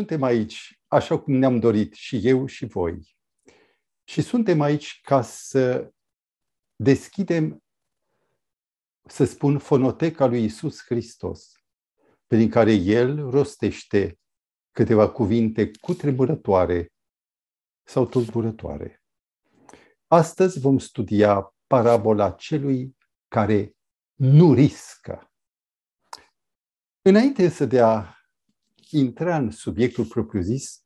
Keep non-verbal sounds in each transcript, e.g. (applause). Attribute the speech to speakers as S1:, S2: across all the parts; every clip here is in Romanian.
S1: suntem aici așa cum ne-am dorit și eu și voi. Și
S2: suntem aici ca să deschidem, să spun, fonoteca lui Isus Hristos, prin care El rostește câteva cuvinte cutremurătoare sau tulburătoare. Astăzi vom studia parabola celui care nu riscă. Înainte să dea intra în subiectul propriu-zis,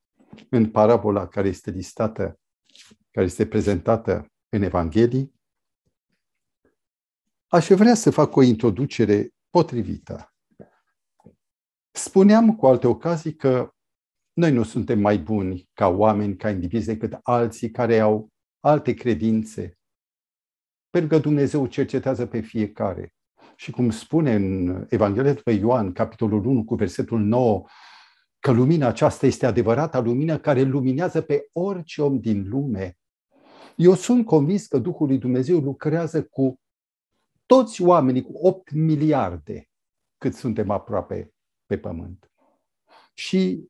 S2: în parabola care este listată, care este prezentată în Evanghelie, aș vrea să fac o introducere potrivită. Spuneam cu alte ocazii că noi nu suntem mai buni ca oameni, ca indivizi, decât alții care au alte credințe. Pentru că Dumnezeu cercetează pe fiecare. Și cum spune în Evanghelia după Ioan, capitolul 1, cu versetul 9, că lumina aceasta este adevărata lumină care luminează pe orice om din lume. Eu sunt convins că Duhul lui Dumnezeu lucrează cu toți oamenii, cu 8 miliarde, cât suntem aproape pe pământ. Și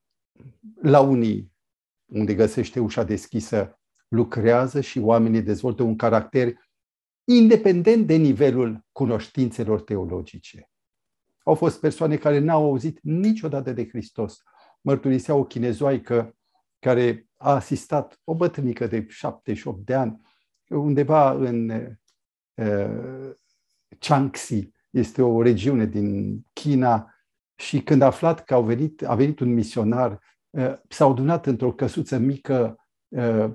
S2: la unii, unde găsește ușa deschisă, lucrează și oamenii dezvoltă un caracter independent de nivelul cunoștințelor teologice. Au fost persoane care n-au auzit niciodată de Hristos, mărturisea o chinezoică care a asistat o bătrânică de 78 de ani undeva în uh, Changxi, este o regiune din China și când a aflat că au venit, a venit un misionar, uh, s-au adunat într-o căsuță mică, uh,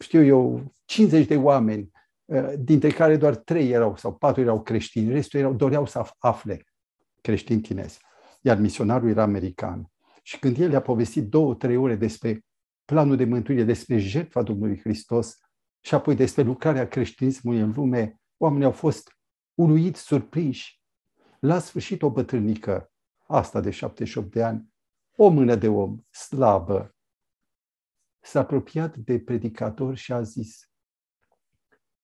S2: știu eu, 50 de oameni, dintre care doar trei erau sau patru erau creștini, restul erau, doreau să afle creștini chinezi. Iar misionarul era american. Și când el a povestit două, trei ore despre planul de mântuire, despre jertfa Domnului Hristos și apoi despre lucrarea creștinismului în lume, oamenii au fost uluiți, surprinși. La sfârșit o bătrânică, asta de 78 de ani, o mână de om, slabă, s-a apropiat de predicator și a zis,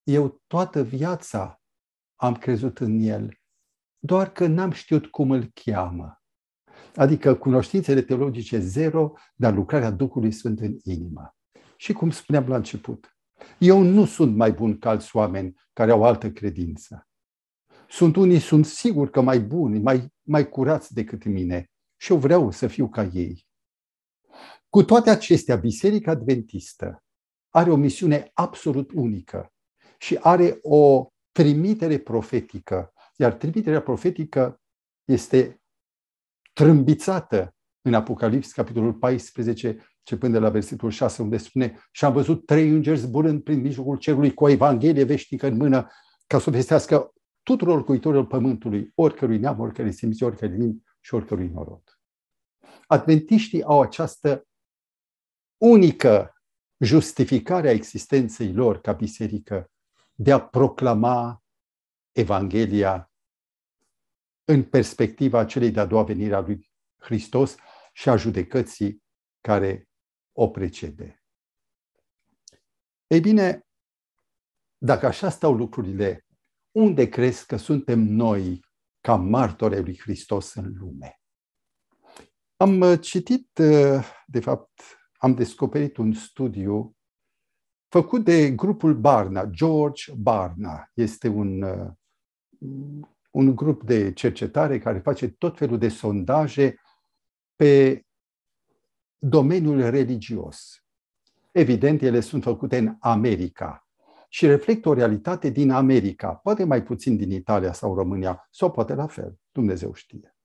S2: eu toată viața am crezut în el, doar că n-am știut cum îl cheamă adică cunoștințele teologice zero, dar lucrarea Duhului Sfânt în inimă. Și cum spuneam la început, eu nu sunt mai bun ca alți oameni care au altă credință. Sunt unii, sunt sigur că mai buni, mai, mai curați decât mine și eu vreau să fiu ca ei. Cu toate acestea, Biserica Adventistă are o misiune absolut unică și are o trimitere profetică, iar trimiterea profetică este trâmbițată în Apocalips, capitolul 14, începând de la versetul 6, unde spune Și am văzut trei îngeri zburând prin mijlocul cerului cu o evanghelie veșnică în mână ca să vestească tuturor cuitorilor pământului, oricărui neam, oricărui semințe, oricărui limbi și oricărui norod. Adventiștii au această unică justificare a existenței lor ca biserică de a proclama Evanghelia în perspectiva celei de-a doua venire a lui Hristos și a judecății care o precede. Ei bine, dacă așa stau lucrurile, unde crezi că suntem noi ca martori lui Hristos în lume? Am uh, citit, uh, de fapt, am descoperit un studiu făcut de grupul Barna, George Barna. Este un uh, un grup de cercetare care face tot felul de sondaje pe domeniul religios. Evident, ele sunt făcute în America și reflectă o realitate din America, poate mai puțin din Italia sau România, sau poate la fel, Dumnezeu știe.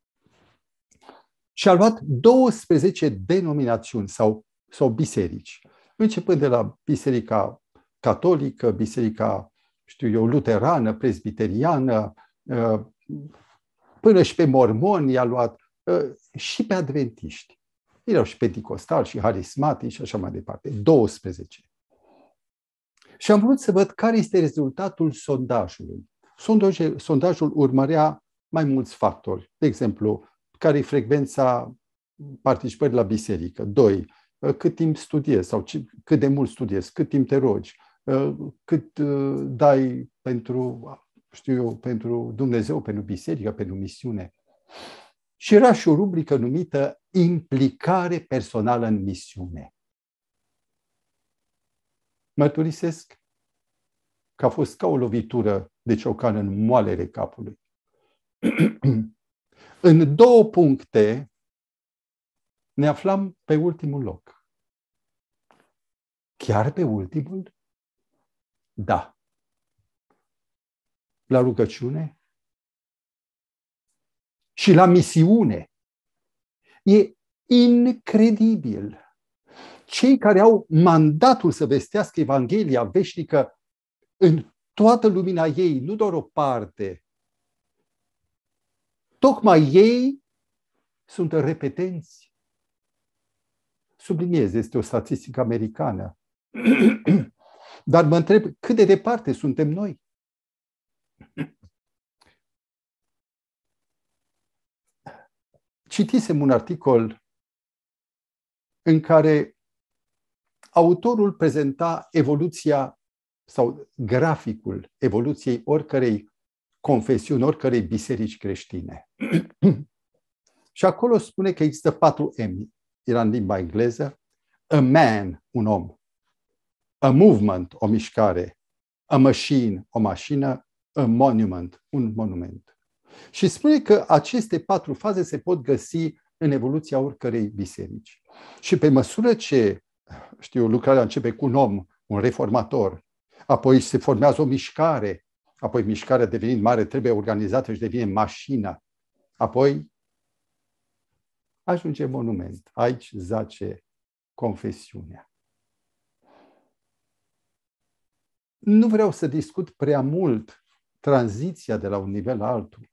S2: Și a luat 12 denominațiuni sau, sau biserici, începând de la Biserica Catolică, Biserica, știu eu, Luterană, Presbiteriană, Uh, până și pe mormoni i-a luat, uh, și pe adventiști. Erau și penticostali și harismatici și așa mai departe. 12. Și am vrut să văd care este rezultatul sondajului. Sondajul, sondajul urmărea mai mulți factori. De exemplu, care e frecvența participării la biserică? 2. Uh, cât timp studiezi sau cât de mult studiezi? Cât timp te rogi? Cât dai pentru știu eu, pentru Dumnezeu, pentru biserică, pentru misiune. Și era și o rubrică numită implicare personală în misiune. Mărturisesc că a fost ca o lovitură de ciocan în moalele capului. (clears throat) în două puncte ne aflam pe ultimul loc. Chiar pe ultimul?
S1: Da la rugăciune și la misiune. E
S2: incredibil. Cei care au mandatul să vestească Evanghelia veșnică în toată lumina ei, nu doar o parte, tocmai ei sunt repetenți. Subliniez, este o statistică americană. (clears throat)
S1: Dar mă întreb cât de departe suntem noi? Citisem un articol
S2: în care autorul prezenta evoluția sau graficul evoluției oricărei confesiuni, oricărei biserici creștine. (clears throat) Și acolo spune că există patru M. Era în limba engleză. A man, un om. A movement, o mișcare. A machine, o mașină a monument, un monument. Și spune că aceste patru faze se pot găsi în evoluția oricărei biserici. Și pe măsură ce, știu, lucrarea începe cu un om, un reformator, apoi se formează o mișcare, apoi mișcarea devenind mare trebuie organizată și devine mașina, apoi ajunge monument. Aici zace confesiunea. Nu vreau să discut prea mult tranziția de la un nivel la altul.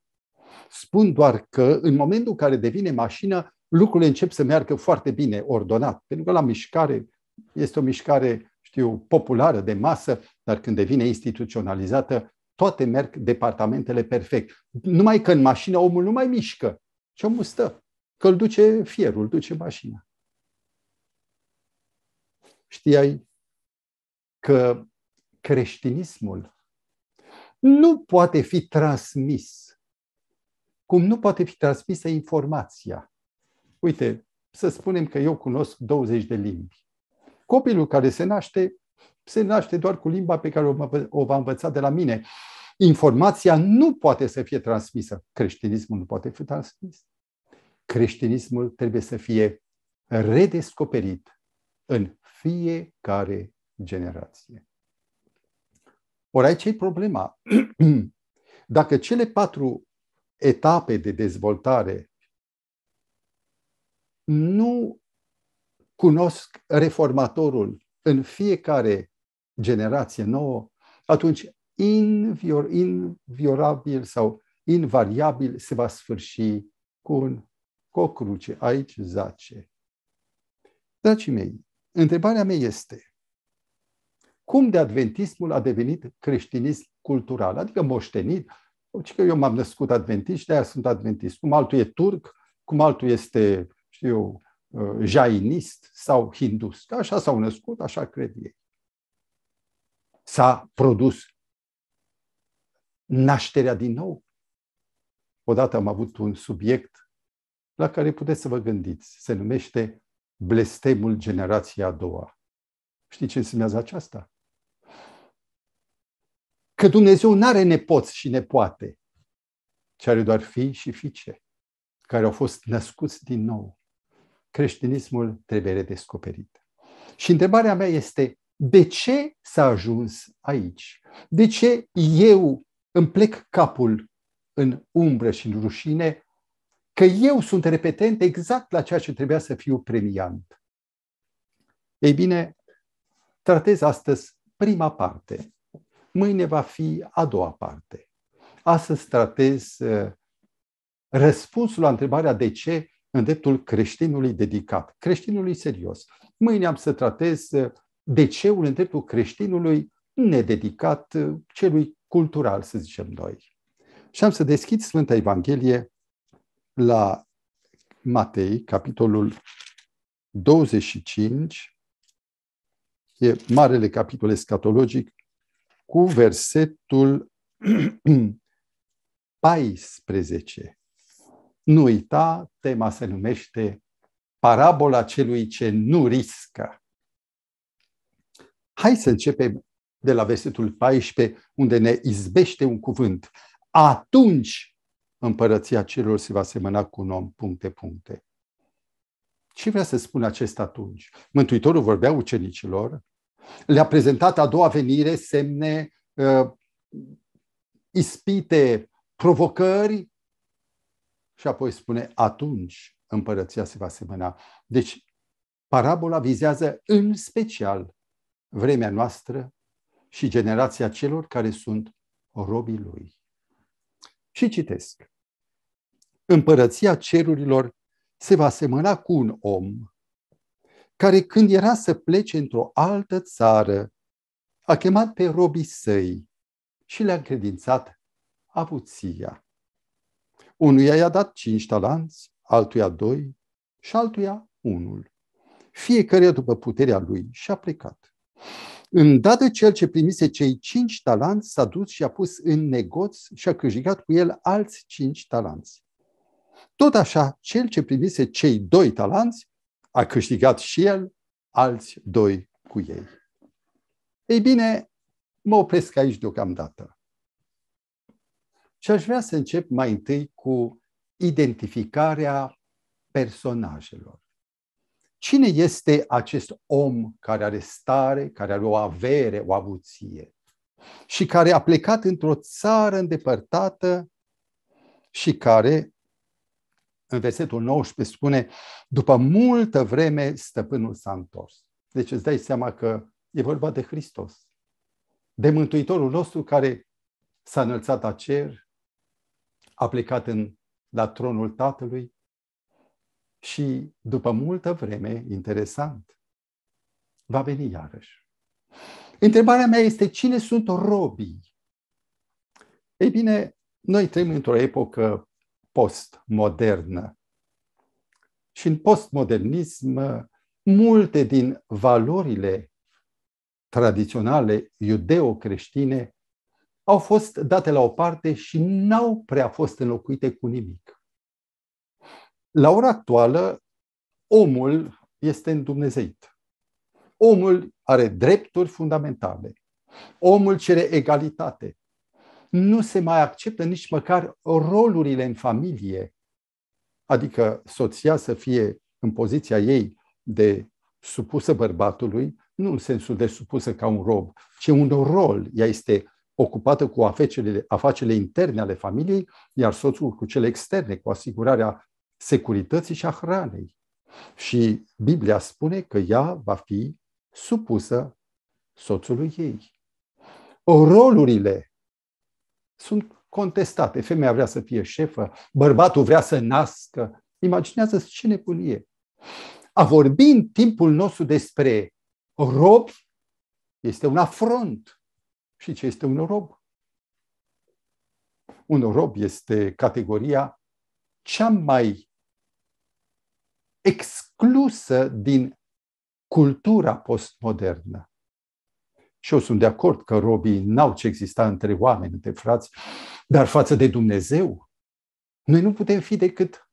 S2: Spun doar că în momentul în care devine mașină, lucrurile încep să meargă foarte bine, ordonat. Pentru că la mișcare este o mișcare, știu, populară, de masă, dar când devine instituționalizată, toate merg departamentele perfect. Numai că în mașină omul nu mai mișcă, ci omul stă. Că îl duce fierul, îl duce mașina. Știai că creștinismul nu poate fi transmis. Cum nu poate fi transmisă informația. Uite, să spunem că eu cunosc 20 de limbi. Copilul care se naște, se naște doar cu limba pe care o va învăța de la mine. Informația nu poate să fie transmisă. Creștinismul nu poate fi transmis. Creștinismul trebuie să fie redescoperit în fiecare generație. Ori aici e problema. (clears throat) Dacă cele patru etape de dezvoltare nu cunosc reformatorul în fiecare generație nouă, atunci invior, inviorabil sau invariabil se va sfârși cu, un, cocruce. Aici zace. Dragii mei, întrebarea mea este, cum de adventismul a devenit creștinism cultural, adică moștenit. Deci că eu m-am născut adventist și de-aia sunt adventist. Cum altul e turc, cum altul este, știu eu, uh, jainist sau hindus. Așa s-au născut, așa cred ei. S-a produs nașterea din nou. Odată am avut un subiect la care puteți să vă gândiți. Se numește blestemul generației a doua. Știți ce înseamnă aceasta? Că Dumnezeu nu are nepoți și nepoate, ci are doar fii și fiice care au fost născuți din nou. Creștinismul trebuie redescoperit. Și întrebarea mea este, de ce s-a ajuns aici? De ce eu îmi plec capul în umbră și în rușine că eu sunt repetent exact la ceea ce trebuia să fiu premiant? Ei bine, tratez astăzi prima parte Mâine va fi a doua parte. Astăzi tratez uh, răspunsul la întrebarea de ce în dreptul creștinului dedicat, creștinului serios. Mâine am să tratez uh, de ceul în dreptul creștinului nededicat uh, celui cultural, să zicem noi. Și am să deschid Sfânta Evanghelie la Matei, capitolul 25, e marele capitol escatologic, cu versetul 14. (clears throat) Nu uita, tema se numește Parabola celui ce nu riscă. Hai să începem de la versetul 14, unde ne izbește un cuvânt. Atunci împărăția cerurilor se va semăna cu un om, puncte, puncte. Ce vrea să spun acest atunci? Mântuitorul vorbea ucenicilor le-a prezentat a doua venire semne uh, ispite, provocări și apoi spune atunci împărăția se va semăna. Deci parabola vizează în special vremea noastră și generația celor care sunt robii lui. Și citesc. Împărăția cerurilor se va semăna cu un om care când era să plece într-o altă țară, a chemat pe robii săi și le-a credințat avuția. Unuia i-a dat cinci talanți, altuia doi și altuia unul. Fiecare după puterea lui și a plecat. Îndată cel ce primise cei cinci talanți s-a dus și a pus în negoț și a câștigat cu el alți cinci talanți. Tot așa, cel ce primise cei doi talanți a câștigat și el alți doi cu ei. Ei bine, mă opresc aici deocamdată. Și aș vrea să încep mai întâi cu identificarea personajelor. Cine este acest om care are stare, care are o avere, o avuție și care a plecat într-o țară îndepărtată și care în versetul 19 spune, după multă vreme stăpânul s-a întors. Deci îți dai seama că e vorba de Hristos, de Mântuitorul nostru care s-a înălțat la cer, a plecat în, la tronul Tatălui și după multă vreme, interesant, va veni iarăși. Întrebarea mea este cine sunt robii? Ei bine, noi trăim într-o epocă postmodernă. Și în postmodernism, multe din valorile tradiționale iudeo-creștine au fost date la o parte și n-au prea fost înlocuite cu nimic. La ora actuală, omul este îndumnezeit. Omul are drepturi fundamentale. Omul cere egalitate nu se mai acceptă nici măcar rolurile în familie, adică soția să fie în poziția ei de supusă bărbatului, nu în sensul de supusă ca un rob, ci un rol. Ea este ocupată cu afacerile, afacerile interne ale familiei, iar soțul cu cele externe, cu asigurarea securității și a hranei. Și Biblia spune că ea va fi supusă soțului ei. Rolurile sunt contestate. Femeia vrea să fie șefă, bărbatul vrea să nască. Imaginează-ți ce nebunie. A vorbi în timpul nostru despre robi este un afront. Și ce este un rob? Un rob este categoria cea mai exclusă din cultura postmodernă. Și eu sunt de acord că robii n-au ce exista între oameni, între frați, dar față de Dumnezeu, noi nu putem fi decât,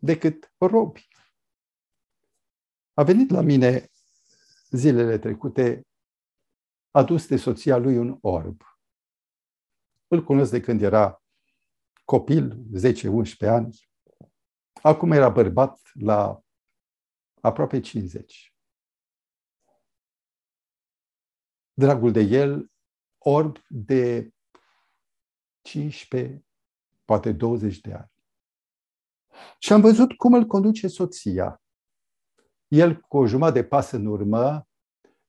S2: decât robi. A venit la mine zilele trecute, adus de soția lui un orb. Îl cunosc de când era copil,
S1: 10-11 ani. Acum era bărbat la aproape 50. dragul de el, orb de 15, poate 20
S2: de ani. Și am văzut cum îl conduce soția. El cu o jumătate de pas în urmă,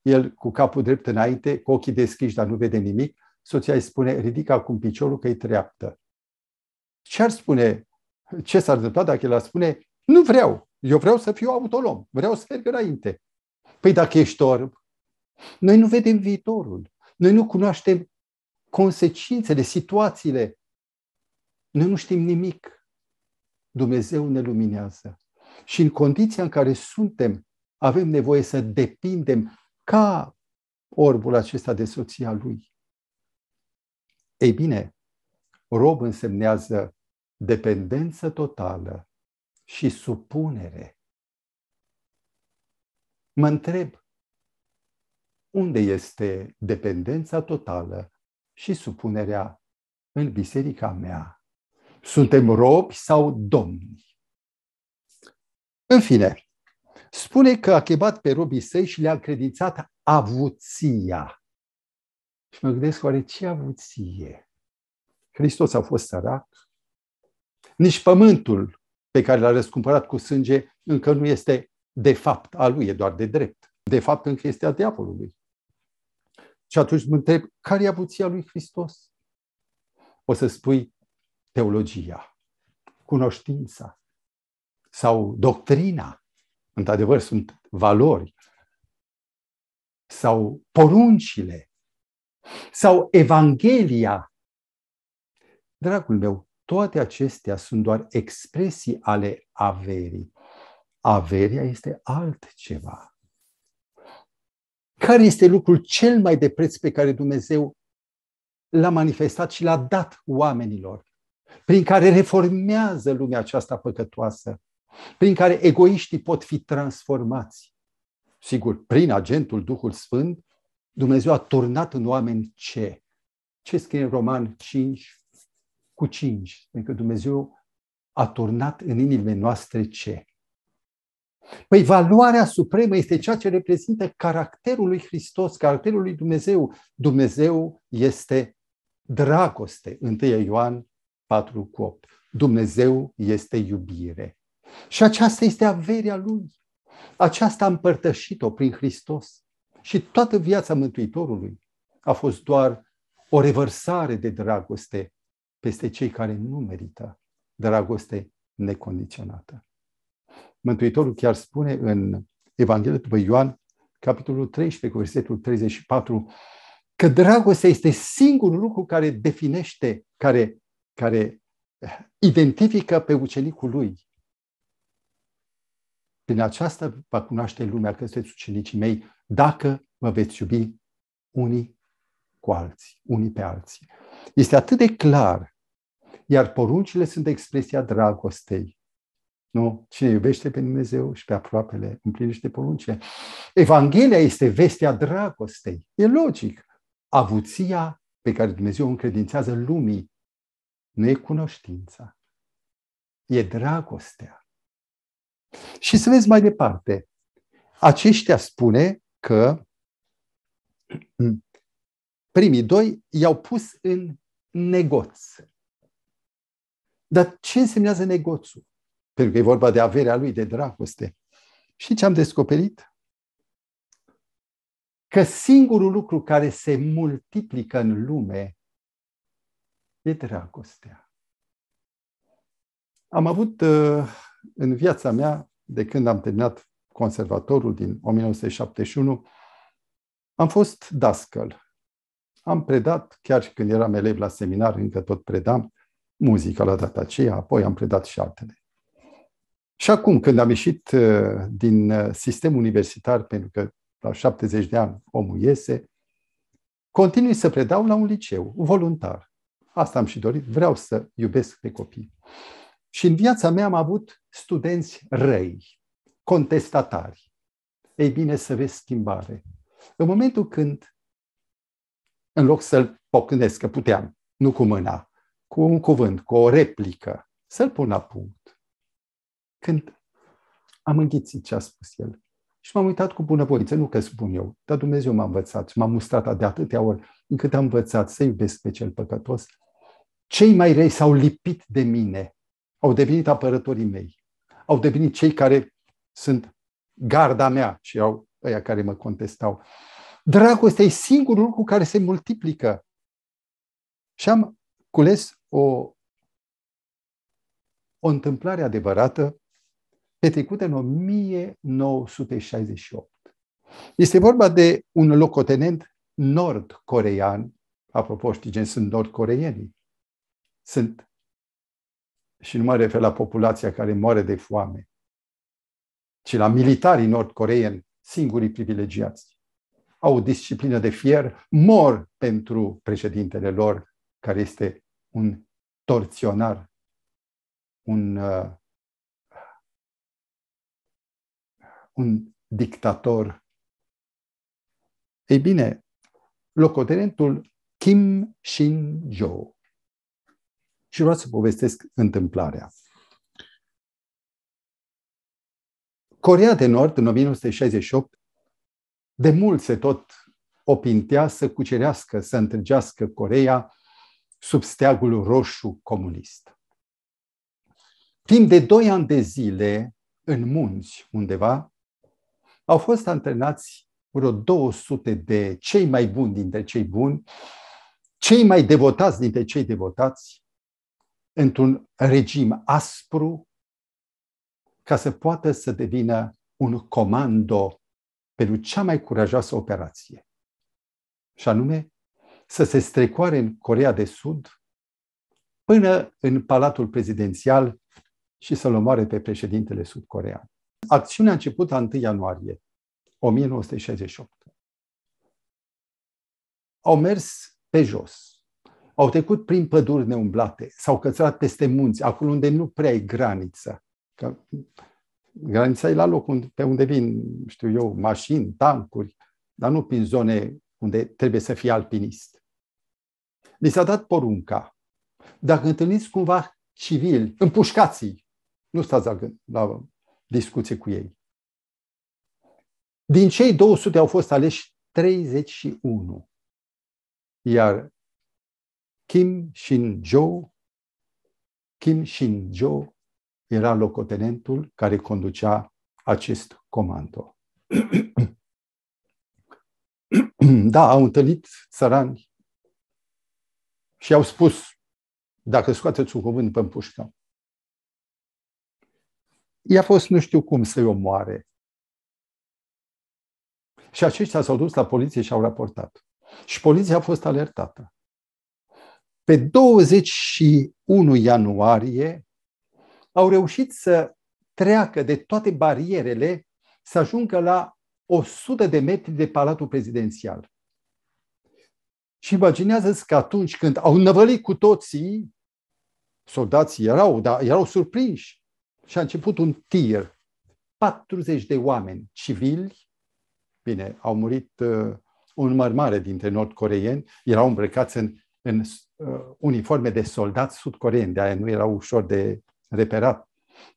S2: el cu capul drept înainte, cu ochii deschiși, dar nu vede nimic, soția îi spune, ridică acum piciorul că e treaptă. Ce ar spune? Ce s-ar întâmpla dacă el ar spune, nu vreau, eu vreau să fiu autonom, vreau să merg înainte. Păi dacă ești orb, noi nu vedem viitorul. Noi nu cunoaștem consecințele, situațiile. Noi nu știm nimic. Dumnezeu ne luminează. Și în condiția în care suntem, avem nevoie să depindem ca orbul acesta de soția lui. Ei bine, rob însemnează dependență totală și supunere. Mă întreb, unde este dependența totală și supunerea în biserica mea. Suntem robi sau domni? În fine, spune că a chemat pe robii săi și le-a credințat avuția. Și mă gândesc, oare ce avuție? Hristos a fost sărac? Nici pământul pe care l-a răscumpărat cu sânge încă nu este de fapt a lui, e doar de drept. De fapt încă este a diavolului. Și atunci mă întreb, care e avuția lui Hristos? O să spui teologia, cunoștința sau doctrina. Într-adevăr, sunt valori. Sau poruncile. Sau Evanghelia. Dragul meu, toate acestea sunt doar expresii ale averii. Averia este altceva care este lucrul cel mai de preț pe care Dumnezeu l-a manifestat și l-a dat oamenilor, prin care reformează lumea aceasta păcătoasă, prin care egoiștii pot fi transformați. Sigur, prin agentul Duhul Sfânt, Dumnezeu a turnat în oameni ce? Ce scrie în Roman 5 cu 5? pentru că Dumnezeu a turnat în inimile noastre ce? Păi valoarea supremă este ceea ce reprezintă caracterul lui Hristos, caracterul lui Dumnezeu. Dumnezeu este dragoste, 1 Ioan 4 cu 8. Dumnezeu este iubire. Și aceasta este averea lui. Aceasta a împărtășit-o prin Hristos. Și toată viața Mântuitorului a fost doar o revărsare de dragoste peste cei care nu merită dragoste necondiționată. Mântuitorul chiar spune în Evanghelia după Ioan, capitolul 13, cu versetul 34, că dragostea este singurul lucru care definește, care, care identifică pe ucenicul lui. Prin aceasta va cunoaște lumea că sunteți ucenicii mei, dacă vă veți iubi unii cu alții, unii pe alții. Este atât de clar, iar poruncile sunt expresia dragostei. Nu? Cine iubește pe Dumnezeu și pe aproapele împlinește poruncile. Evanghelia este vestea dragostei. E logic. Avuția pe care Dumnezeu o încredințează lumii nu e cunoștința. E dragostea.
S1: Și să vezi mai departe. Aceștia spune că (clears throat)
S2: primii doi i-au pus în negoț. Dar ce înseamnă negoțul? Pentru că e vorba de averea lui, de dragoste. Și ce am descoperit? Că singurul lucru care se multiplică în lume e dragostea. Am avut uh, în viața mea, de când am terminat conservatorul din 1971, am fost dascăl. Am predat, chiar și când eram elev la seminar, încă tot predam muzica la data aceea, apoi am predat și altele. Și acum, când am ieșit uh, din uh, sistem universitar, pentru că la 70 de ani omul iese, continui să predau la un liceu, voluntar. Asta am și dorit, vreau să iubesc pe copii. Și în viața mea am avut studenți răi, contestatari. Ei bine, să vezi schimbare. În momentul când, în loc să-l pocnesc, că puteam, nu cu mâna, cu un cuvânt, cu o replică, să-l pun la punct, când am înghițit ce a spus el. Și m-am uitat cu bunăvoință, nu că spun eu, dar Dumnezeu m-a învățat și m-a mustrat de atâtea ori încât am învățat să iubesc pe cel păcătos. Cei mai rei s-au lipit de mine, au devenit apărătorii mei, au devenit cei care sunt garda mea și au ăia care mă contestau. Dragostea e singurul lucru care se multiplică. Și am cules o, o întâmplare adevărată petrecută în 1968. Este vorba de un locotenent nord-corean, apropo, știi gen, sunt nord-coreeni? Sunt, și nu mă refer la populația care moare de foame, ci la militarii nord-coreeni, singurii privilegiați. Au o disciplină de fier, mor
S1: pentru președintele lor, care este un torționar, un uh, un dictator. Ei bine, locotenentul Kim Shin-jo. Și vreau să povestesc întâmplarea. Corea de Nord, în
S2: 1968, de mult se tot opintea să cucerească, să întregească Corea sub steagul roșu comunist. Timp de doi ani de zile, în munți undeva, au fost antrenați vreo 200 de cei mai buni dintre cei buni, cei mai devotați dintre cei devotați, într-un regim aspru, ca să poată să devină un comando pentru cea mai curajoasă operație. Și anume, să se strecoare în Corea de Sud până în Palatul Prezidențial și să-l omoare pe președintele sudcorean. Acțiunea a început la 1 ianuarie 1968. Au mers pe jos, au trecut prin păduri neumblate, s-au cățărat peste munți, acolo unde nu prea e graniță. Că granița e la loc unde, pe unde vin, știu eu, mașini, tancuri, dar nu prin zone unde trebuie să fie alpinist. Li s-a dat porunca. Dacă întâlniți cumva civili, împușcați-i. Nu stați la, la discuții cu ei. Din cei 200 au fost aleși 31, iar Kim Shin-jo, Kim Shin-jo era locotenentul care conducea acest comando. (clears throat) da, au întâlnit țărani
S1: și au spus, dacă scoateți un cuvânt, vă împușcăm i-a fost nu știu cum să-i omoare. Și aceștia s-au dus la poliție și au raportat. Și poliția a fost
S2: alertată. Pe 21 ianuarie au reușit să treacă de toate barierele, să ajungă la 100 de metri de Palatul Prezidențial. Și imaginează-ți că atunci când au năvălit cu toții, soldații erau, dar erau surprinși și a început un tir. 40 de oameni civili, bine, au murit uh, un număr mare dintre nordcoreeni, erau îmbrăcați în, în uh, uniforme de soldați sudcoreeni, de aia nu erau ușor de reperat.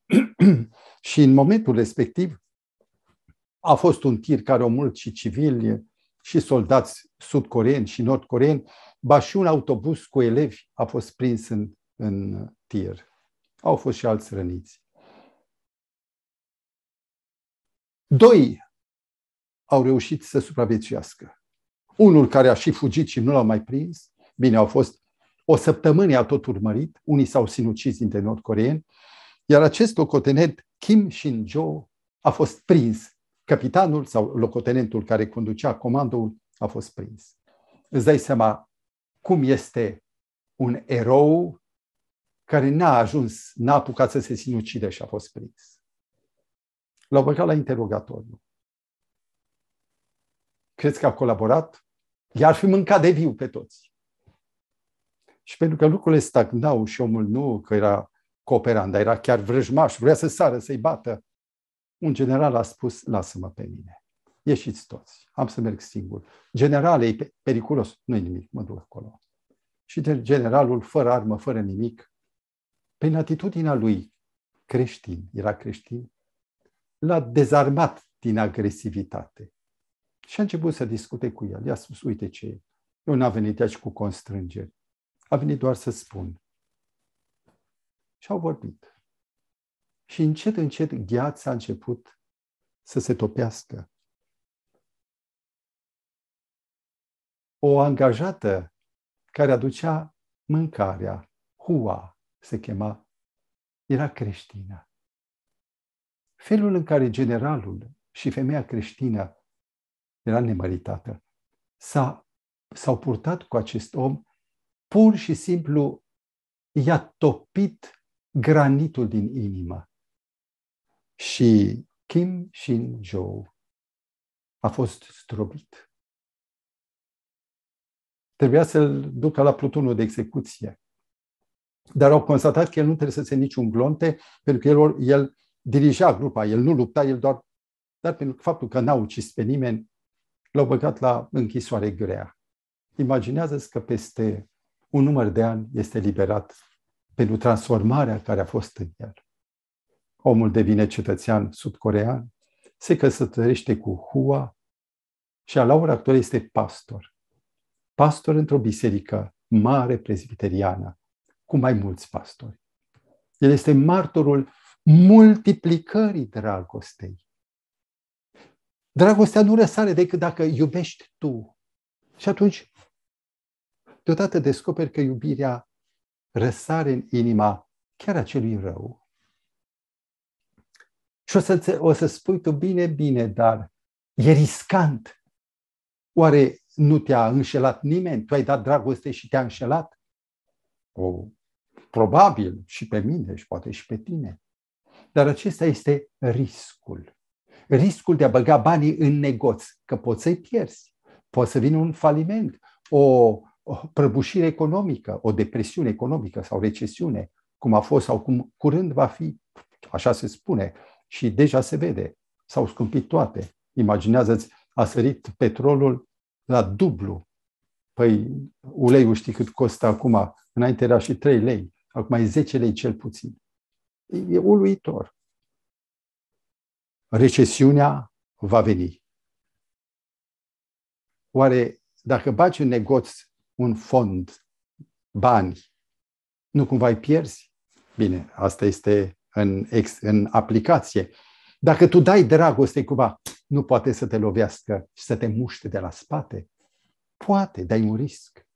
S2: (clears throat) și în momentul respectiv a fost un tir care au murit și civili, și soldați sudcoreeni și nordcoreeni, ba și un autobuz cu elevi a fost prins în, în tir. Au fost și alți răniți. Doi au reușit să supraviețuiască. Unul care a și fugit și nu l-a mai prins, bine, au fost o săptămână a tot urmărit, unii s-au sinucis dintre nordcoreeni, iar acest locotenent Kim Shin-jo a fost prins. Capitanul sau locotenentul care conducea comandul a fost prins. Îți dai seama cum este un erou care n-a ajuns, n-a apucat să se sinucide și a fost prins. L-au băgat la interogatoriu. Crezi că a colaborat? I-ar fi mâncat de viu pe toți. Și pentru că lucrurile stagnau și omul nu că era cooperant, dar era chiar vrăjmaș, vrea să sară, să-i bată, un general a spus, lasă-mă pe mine, ieșiți toți, am să merg singur. General e periculos, nu-i nimic, mă duc acolo. Și generalul, fără armă, fără nimic, prin atitudinea lui creștin, era creștin, l-a dezarmat din agresivitate. Și a început să discute cu el. I-a spus, uite ce e. Eu n-am venit aici cu constrângeri. A venit doar să spun. Și au
S1: vorbit. Și încet, încet, gheața a început să se topească. O angajată care aducea mâncarea, Hua se chema,
S2: era creștină felul în care generalul și femeia creștină era nemăritată, s-a, s-au purtat cu acest om, pur și simplu i-a topit
S1: granitul din inimă. Și Kim Shin Jo a fost strobit. Trebuia să-l ducă la plutonul de execuție. Dar au constatat că el nu trebuie să se niciun
S2: glonte, pentru că el, el dirija grupa, el nu lupta, el doar, dar pentru faptul că n-a ucis pe nimeni, l-au băgat la închisoare grea. Imaginează-ți că peste un număr de ani este liberat pentru transformarea care a fost în el. Omul devine cetățean sudcorean, se căsătorește cu Hua și la ora actuală este pastor. Pastor într-o biserică mare presbiteriană, cu mai mulți pastori. El este martorul multiplicării dragostei. Dragostea nu răsare decât dacă iubești tu. Și atunci, deodată descoperi că iubirea răsare în inima chiar a celui rău. Și o să, o să spui tu, bine, bine, dar e riscant. Oare nu te-a înșelat nimeni? Tu ai dat dragoste și te-a înșelat? O, probabil și pe mine și poate și pe tine. Dar acesta este riscul. Riscul de a băga banii în negoț, că poți să-i pierzi, poți să vină un faliment, o, prăbușire economică, o depresiune economică sau recesiune, cum a fost sau cum curând va fi, așa se spune, și deja se vede, s-au scumpit toate. Imaginează-ți, a sărit petrolul la dublu. Păi uleiul știi cât costă acum, înainte era și 3 lei, acum e 10 lei cel puțin.
S1: E uluitor. Recesiunea va veni. Oare dacă baci un negoț,
S2: un fond, bani, nu cumva îi pierzi? Bine, asta este în, ex, în aplicație. Dacă tu dai dragoste cuva, nu poate să te lovească și să te muște de la spate? Poate, dai un risc.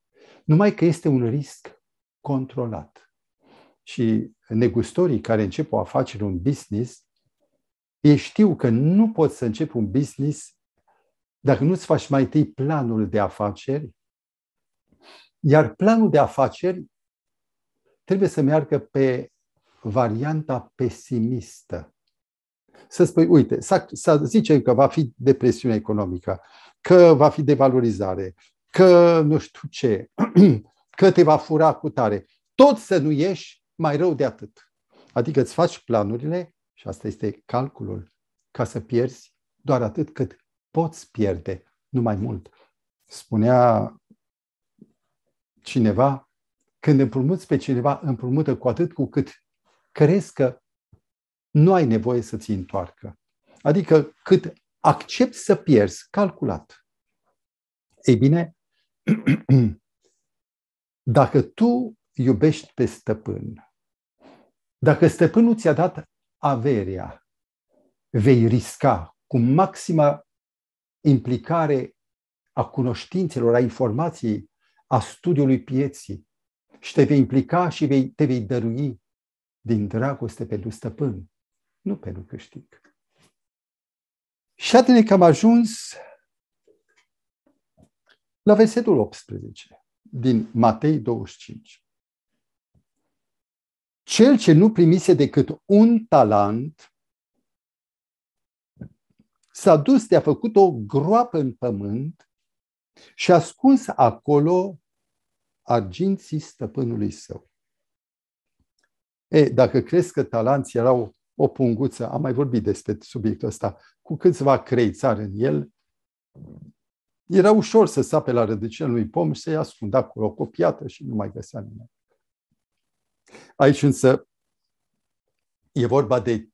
S2: Numai că este un risc controlat și negustorii care încep o afacere, un business, ei știu că nu poți să începi un business dacă nu-ți faci mai întâi planul de afaceri, iar planul de afaceri trebuie să meargă pe varianta pesimistă. Să spui, uite, să zicem că va fi depresiune economică, că va fi devalorizare, că nu știu ce, (clears throat) că te va fura cu tare. Tot să nu ieși mai rău de atât. Adică îți faci planurile, și asta este calculul, ca să pierzi doar atât cât poți pierde, nu mai mult. Spunea cineva, când împrumuți pe cineva, împrumută cu atât cu cât crezi că nu ai nevoie să ți întoarcă. Adică cât accepti să pierzi, calculat. Ei bine, (clears throat) dacă tu iubești pe stăpân. Dacă stăpânul ți-a dat averia, vei risca cu maxima implicare a cunoștințelor, a informației, a studiului pieții și te vei implica și vei, te vei dărui din dragoste pentru stăpân, nu pentru câștig. Și atunci că am ajuns la versetul 18 din Matei 25. Cel ce nu primise decât un talent s-a dus de a făcut o groapă în pământ și a ascuns acolo arginții stăpânului său. E, dacă crezi că talanții erau o punguță, am mai vorbit despre subiectul ăsta, cu câțiva creițari în el, era ușor să sape la rădăcina lui pom și să-i ascundă acolo, copiată și nu mai găsea nimeni. Aici însă e vorba de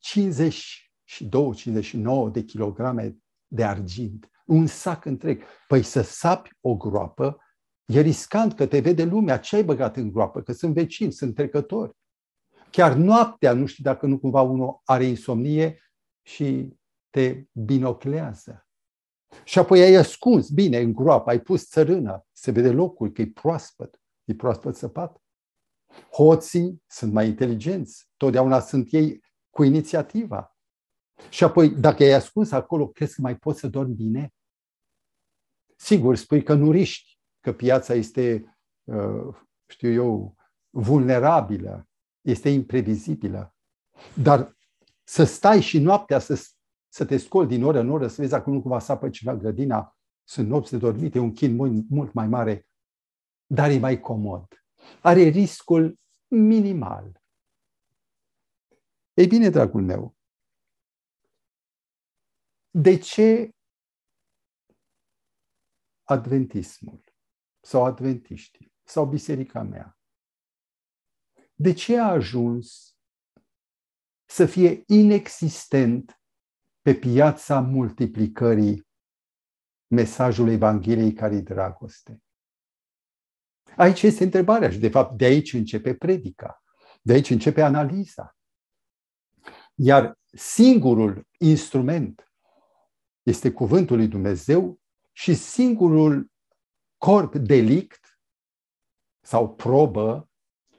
S2: 52-59 de kilograme de argint, un sac întreg. Păi să sapi o groapă e riscant că te vede lumea ce ai băgat în groapă, că sunt vecini, sunt trecători. Chiar noaptea, nu știu dacă nu cumva unul are insomnie și te binoclează. Și apoi ai ascuns, bine, în groapă, ai pus țărână, se vede locul că e proaspăt, e proaspăt săpat. Hoții sunt mai inteligenți, totdeauna sunt ei cu inițiativa. Și apoi, dacă ai ascuns acolo, crezi că mai poți să dormi bine? Sigur, spui că nu riști, că piața este, uh, știu eu, vulnerabilă, este imprevizibilă. Dar să stai și noaptea să, să te scoli din oră în oră, să vezi acum nu cumva sapă ceva grădina, sunt nopți de dormit, e un chin mult, mult mai mare, dar e mai comod are riscul minimal. Ei bine, dragul meu, de ce adventismul sau adventiștii sau biserica mea? De ce a ajuns să fie inexistent pe piața multiplicării mesajul Evangheliei care dragoste? Aici este întrebarea și, de fapt, de aici începe predica. De aici începe analiza. Iar singurul instrument este cuvântul lui Dumnezeu și singurul corp delict sau probă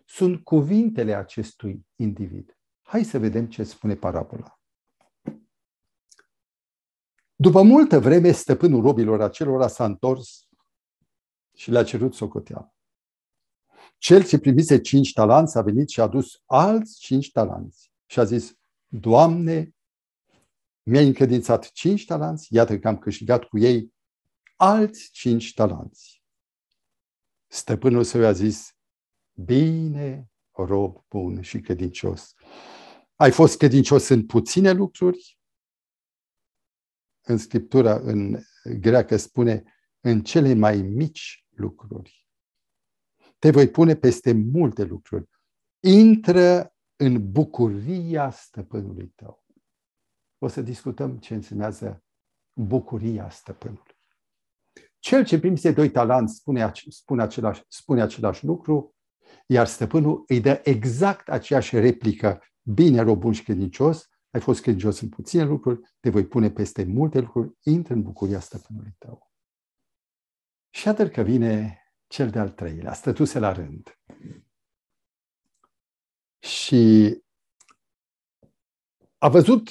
S2: sunt cuvintele acestui individ. Hai să vedem ce spune parabola. După multă vreme, stăpânul robilor acelora s-a întors și le-a cerut socoteală. Cel ce primise cinci talanți a venit și a dus alți cinci talanți și a zis, Doamne, mi-ai încredințat cinci talanți, iată că am câștigat cu ei alți cinci talanți. Stăpânul său i-a zis, bine, rob bun și credincios. Ai fost credincios în puține lucruri? În Scriptura, în greacă, spune, în cele mai mici lucruri. Te voi pune peste multe lucruri. Intră în bucuria stăpânului tău. O să discutăm ce înseamnă bucuria stăpânului. Cel ce primise doi talanți spune, spune, același, spune același lucru, iar stăpânul îi dă exact aceeași replică. Bine, robun și credincios, ai fost credincios în puține lucruri, te voi pune peste multe lucruri, intră în bucuria stăpânului tău. Și atât că vine cel de-al treilea, stătuse la rând.
S1: Și a văzut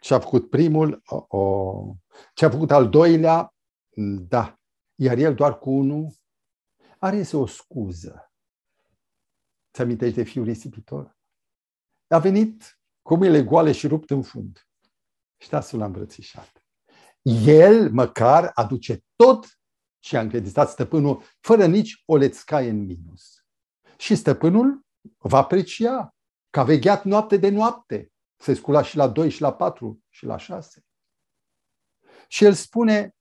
S1: ce a făcut primul, o, o,
S2: ce a făcut al doilea, da, iar el doar cu unul are o scuză. Ți amintești de fiul risipitor? A venit cu mâinile goale și rupt în fund. Și tasul da, l-a îmbrățișat. El măcar aduce tot și a încredințat stăpânul fără nici o lețcaie în minus. Și stăpânul va aprecia că a vegheat noapte de noapte. Se scula și la 2, și la 4, și la 6. Și el spune,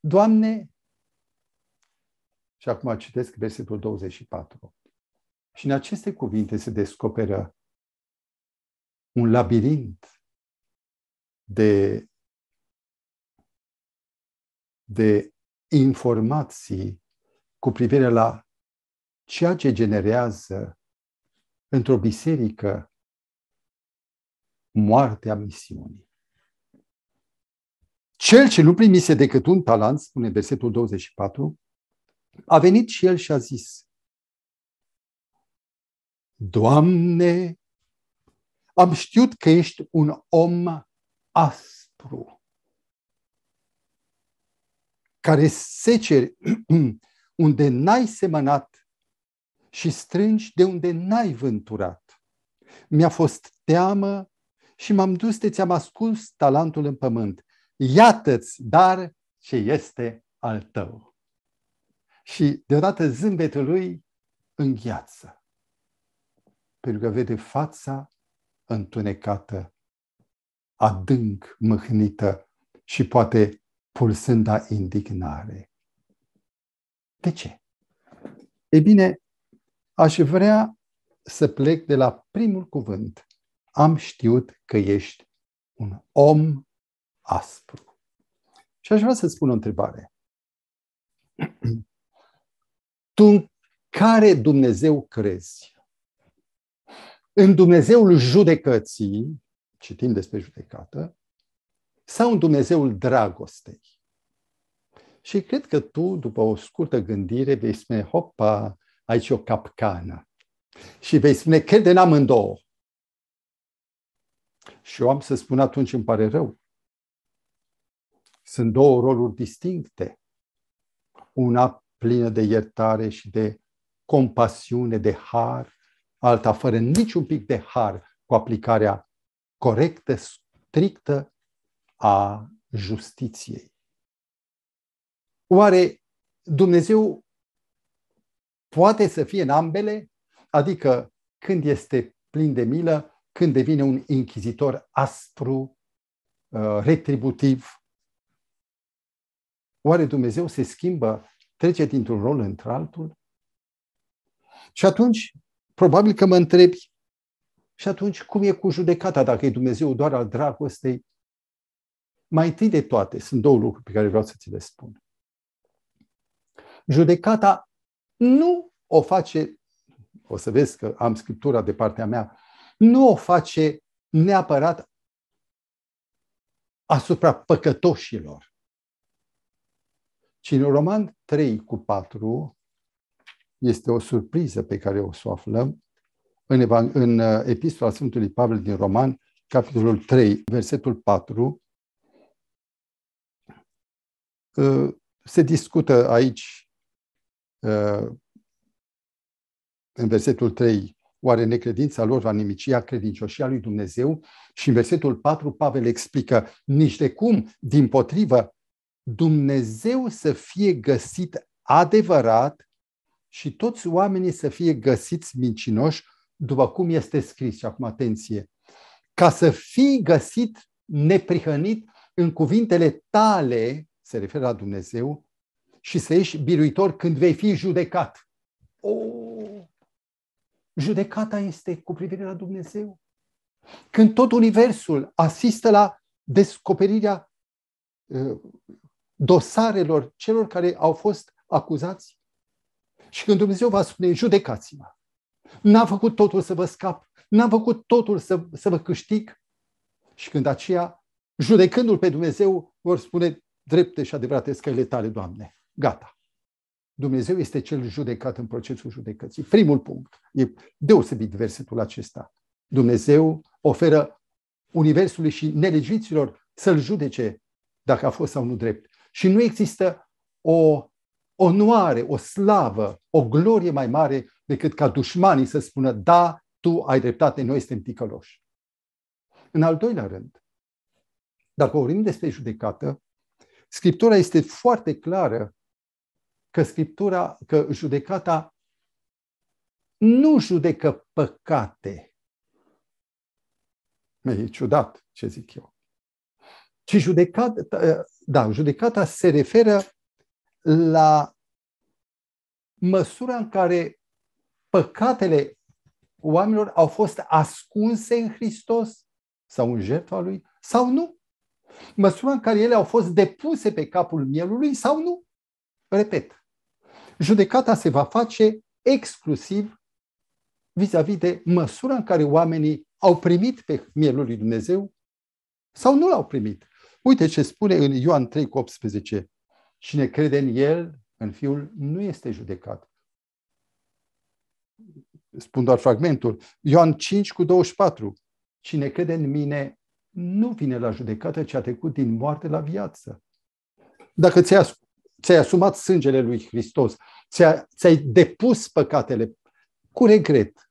S2: Doamne, și acum citesc versetul 24. Și în aceste cuvinte se
S1: descoperă un labirint de de informații cu privire la ceea ce generează într-o
S2: biserică moartea misiunii. Cel ce nu primise decât un talent, spune versetul 24, a venit și el și a zis, Doamne, am știut că ești un om aspru care seceri (clears throat) unde n-ai semănat și strângi de unde n-ai vânturat. Mi-a fost teamă și m-am dus de ți-am ascuns talentul în pământ. Iată-ți, dar, ce este al tău. Și deodată zâmbetul lui îngheață, pentru că vede fața întunecată, adânc mâhnită și poate pulsând a indignare. De ce? E bine, aș vrea să plec de la primul cuvânt. Am știut că ești un om aspru. Și aș vrea să-ți o întrebare. (clears throat) Tu în care Dumnezeu crezi? În Dumnezeul judecății, citim despre judecată, sau în Dumnezeul dragostei. Și cred că tu, după o scurtă gândire, vei spune, hopa, aici e o capcană. Și vei spune, cred în amândouă. Și eu am să spun atunci, îmi pare rău. Sunt două roluri distincte. Una plină de iertare și de compasiune, de har, alta fără niciun pic de har, cu aplicarea corectă, strictă a justiției. Oare Dumnezeu poate să fie în ambele? Adică când este plin de milă, când devine un inchizitor aspru, uh, retributiv. Oare Dumnezeu se schimbă, trece dintr-un rol într-altul? Și atunci, probabil că mă întrebi, și atunci cum e cu judecata dacă e Dumnezeu doar al dragostei mai întâi de toate, sunt două lucruri pe care vreau să ți le spun. Judecata nu o face, o să vezi că am scriptura de partea mea, nu o face neapărat asupra păcătoșilor. Și în Roman 3 cu 4 este o surpriză pe care o să o aflăm în, în uh, Epistola Sfântului Pavel din Roman, capitolul 3, versetul 4,
S1: Uh, se discută aici, uh, în versetul 3, oare necredința
S2: lor va nimicia credincioșia lui Dumnezeu? Și în versetul 4, Pavel explică nici de cum, din potrivă, Dumnezeu să fie găsit adevărat și toți oamenii să fie găsiți mincinoși, după cum este scris. Și acum atenție, ca să fii găsit neprihănit în cuvintele tale se referă la Dumnezeu, și să ieși biruitor când vei fi judecat. O, judecata este cu privire la Dumnezeu. Când tot Universul asistă la descoperirea uh, dosarelor celor care au fost acuzați și când Dumnezeu va spune, judecați-mă, n-am făcut totul să vă scap, n-am făcut totul să, să vă câștig și când aceea, judecându-L pe Dumnezeu, vor spune, drepte și adevărate scările tale, Doamne. Gata. Dumnezeu este cel judecat în procesul judecății. Primul punct. E deosebit versetul acesta. Dumnezeu oferă Universului și nelegiților să-l judece dacă a fost sau nu drept. Și nu există o onoare, o slavă, o glorie mai mare decât ca dușmanii să spună da, tu ai dreptate, noi suntem ticăloși. În al doilea rând, dacă vorbim despre judecată, Scriptura este foarte clară că Scriptura, că judecata nu judecă păcate. E ciudat ce zic eu. Ci judecata, da, judecata se referă la măsura în care păcatele oamenilor au fost ascunse în Hristos sau în jertfa lui sau nu măsura în care ele au fost depuse pe capul mielului sau nu. Repet, judecata se va face exclusiv vis-a-vis de măsura în care oamenii au primit pe mielul lui Dumnezeu sau nu l-au primit. Uite ce spune în Ioan 3 cu 18. Cine crede în el, în fiul, nu este judecat. Spun doar fragmentul. Ioan 5 cu 24. Cine crede în mine nu vine la judecată ce a trecut din moarte la viață. Dacă ți-ai, ți asumat sângele lui Hristos, ți-ai, ți depus păcatele cu regret,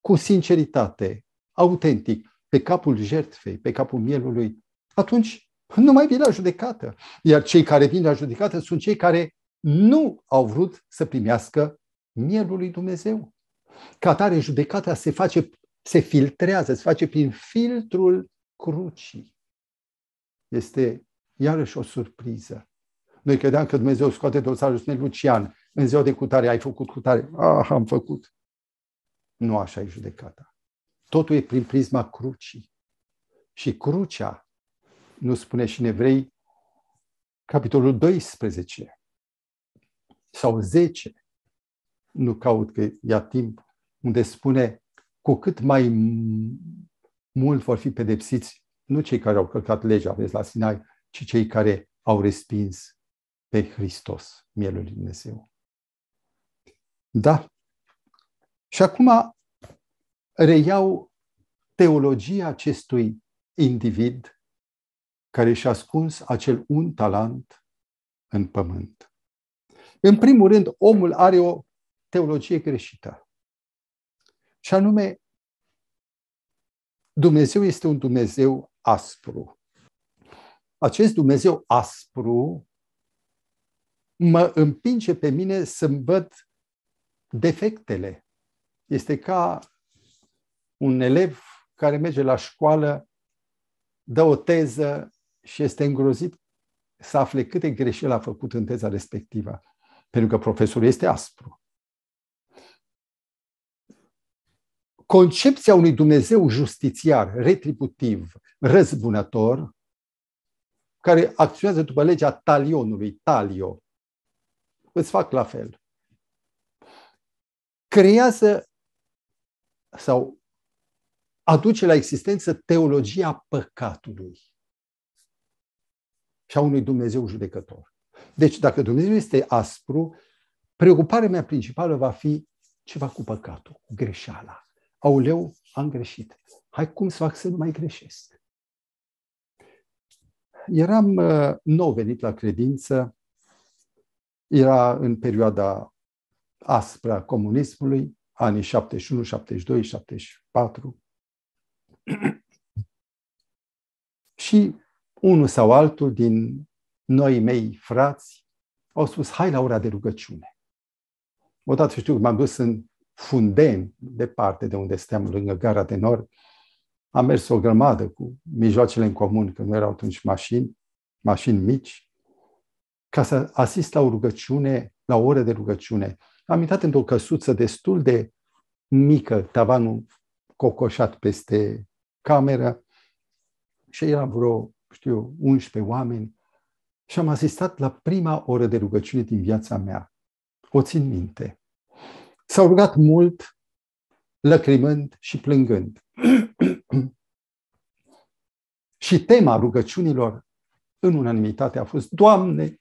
S2: cu sinceritate, autentic, pe capul jertfei, pe capul mielului, atunci nu mai vine la judecată. Iar cei care vin la judecată sunt cei care nu au vrut să primească mielul lui Dumnezeu. Ca tare, judecata se face, se filtrează, se face prin filtrul crucii. Este iarăși o surpriză. Noi credeam că Dumnezeu scoate dosarul și Lucian, în ziua de cutare ai făcut cutare. Ah, am făcut. Nu așa e judecata. Totul e prin prisma crucii. Și crucea, nu spune și în evrei, capitolul 12 sau 10, nu caut că ia timp, unde spune cu cât mai mult vor fi pedepsiți nu cei care au călcat legea, vezi, la Sinai, ci cei care au respins pe Hristos, mielul lui Dumnezeu. Da. Și acum reiau teologia acestui individ care și-a ascuns acel un talent în pământ. În primul rând, omul are o teologie greșită. Și anume, Dumnezeu este un Dumnezeu aspru. Acest Dumnezeu aspru mă împinge pe mine să-mi văd defectele. Este ca un elev care merge la școală, dă o teză și este îngrozit să afle câte greșeli a făcut în teza respectivă, pentru că profesorul este aspru. concepția unui Dumnezeu justițiar, retributiv, răzbunător, care acționează după legea talionului, talio, îți fac la fel. Creează sau aduce la existență teologia păcatului și a unui Dumnezeu judecător. Deci dacă Dumnezeu este aspru, preocuparea mea principală va fi ceva cu păcatul, cu greșeala auleu, am greșit. Hai cum să fac să nu mai greșesc? Eram uh, nou venit la credință, era în perioada aspra comunismului, anii 71, 72, 74. și unul sau altul din noi mei frați au spus, hai la ora de rugăciune. Odată știu, m-am dus în Fundeni, departe de unde stăm, lângă Gara de Nord, am mers o grămadă cu mijloacele în comun, că nu erau atunci mașini, mașini mici, ca să asist la o rugăciune, la o oră de rugăciune. Am intrat într-o căsuță destul de mică, tavanul cocoșat peste cameră și eram vreo, știu, 11 oameni și am asistat la prima oră de rugăciune din viața mea. O țin minte. S-au rugat mult, lăcrimând și plângând. (clears throat) și tema rugăciunilor în unanimitate a fost, Doamne,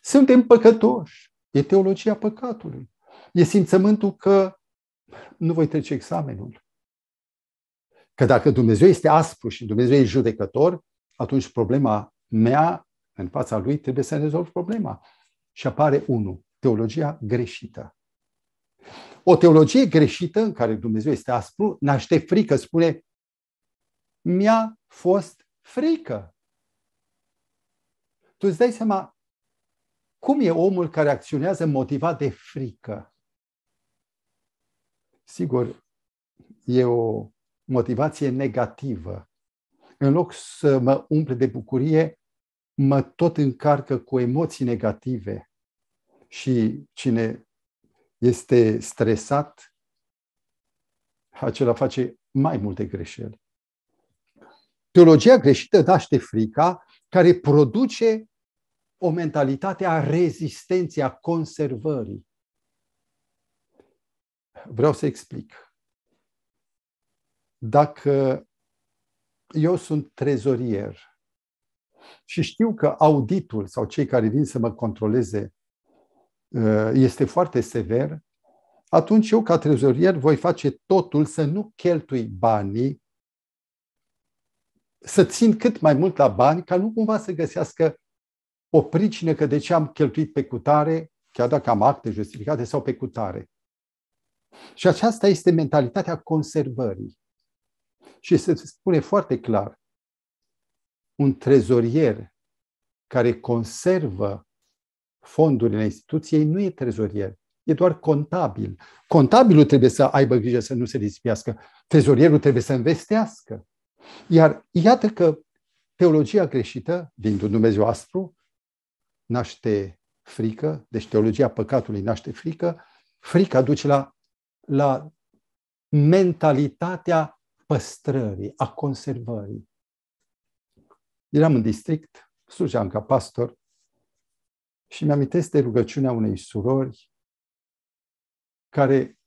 S2: suntem păcătoși. E teologia păcatului. E simțământul că nu voi trece examenul. Că dacă Dumnezeu este aspru și Dumnezeu este judecător, atunci problema mea în fața lui trebuie să rezolv problema. Și apare unul, teologia greșită. O teologie greșită, în care Dumnezeu este aspru, naște frică, spune, mi-a fost frică. Tu îți dai seama cum e omul care acționează motivat de frică. Sigur, e o motivație negativă. În loc să mă umple de bucurie, mă tot încarcă cu emoții negative. Și cine este stresat, acela face mai multe greșeli. Teologia greșită naște frica care produce o mentalitate a rezistenței, a conservării. Vreau să explic. Dacă eu sunt trezorier și știu că auditul sau cei care vin să mă controleze Eh, este foarte sever, atunci eu, ca trezorier, voi face totul să nu cheltui banii, să țin cât mai mult la bani, ca nu cumva să găsească o pricină că de ce am cheltuit pe cutare, chiar dacă am acte justificate sau pe cutare. Și aceasta este mentalitatea conservării. Și se spune foarte clar, un trezorier care conservă fondurile instituției nu e trezorier, e doar contabil. Contabilul trebuie să aibă grijă să nu se risipească, trezorierul trebuie să investească. Iar iată că teologia greșită, din Dumnezeu astru naște frică, deci teologia păcatului naște frică, frica duce la, la mentalitatea păstrării, a conservării. Eram în district, slujeam ca pastor și mi-amintesc de rugăciunea unei surori care,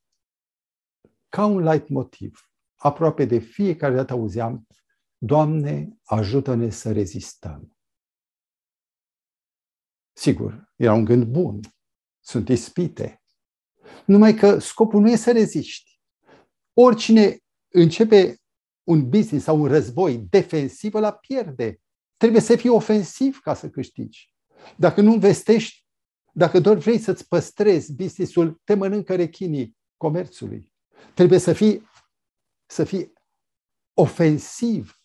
S2: ca un light motiv, aproape de fiecare dată auzeam, Doamne, ajută-ne să rezistăm.
S1: Sigur, era un gând bun, sunt ispite. Numai că scopul nu e să reziști. Oricine
S2: începe un business sau un război defensiv, la pierde. Trebuie să fii ofensiv ca să câștigi. Dacă nu investești, dacă doar vrei să-ți păstrezi business-ul, te mănâncă rechinii comerțului. Trebuie să fii, să fii ofensiv,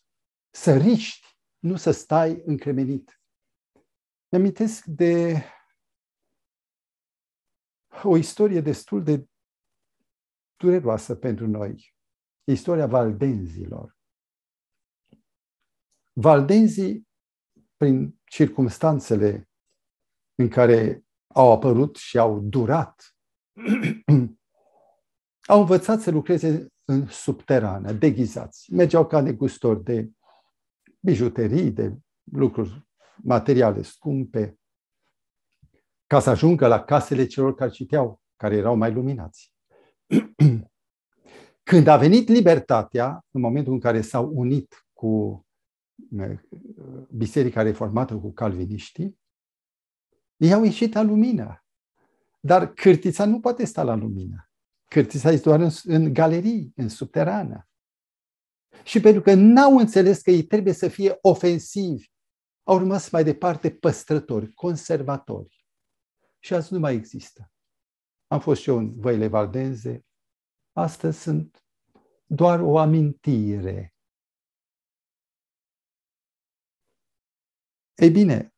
S2: să riști, nu să stai
S1: încremenit. Mi-amintesc de o istorie destul de dureroasă pentru noi. Istoria
S2: valdenzilor. Valdenzii prin circumstanțele în care au apărut și au durat, (clears throat) au învățat să lucreze în subterană, deghizați. Mergeau ca negustori de bijuterii, de lucruri materiale scumpe, ca să ajungă la casele celor care citeau, care erau mai luminați. (clears throat) Când a venit libertatea, în momentul în care s-au unit cu Biserica Reformată cu calviniștii, ei au ieșit la lumină. Dar cârtița nu poate sta la lumină. Cârtița este doar în, în galerii, în subterană. Și pentru că n-au înțeles că ei trebuie să fie ofensivi, au rămas mai departe păstrători, conservatori. Și azi nu mai există.
S1: Am fost și eu în Văile Valdenze. Astăzi sunt doar o amintire Ei bine,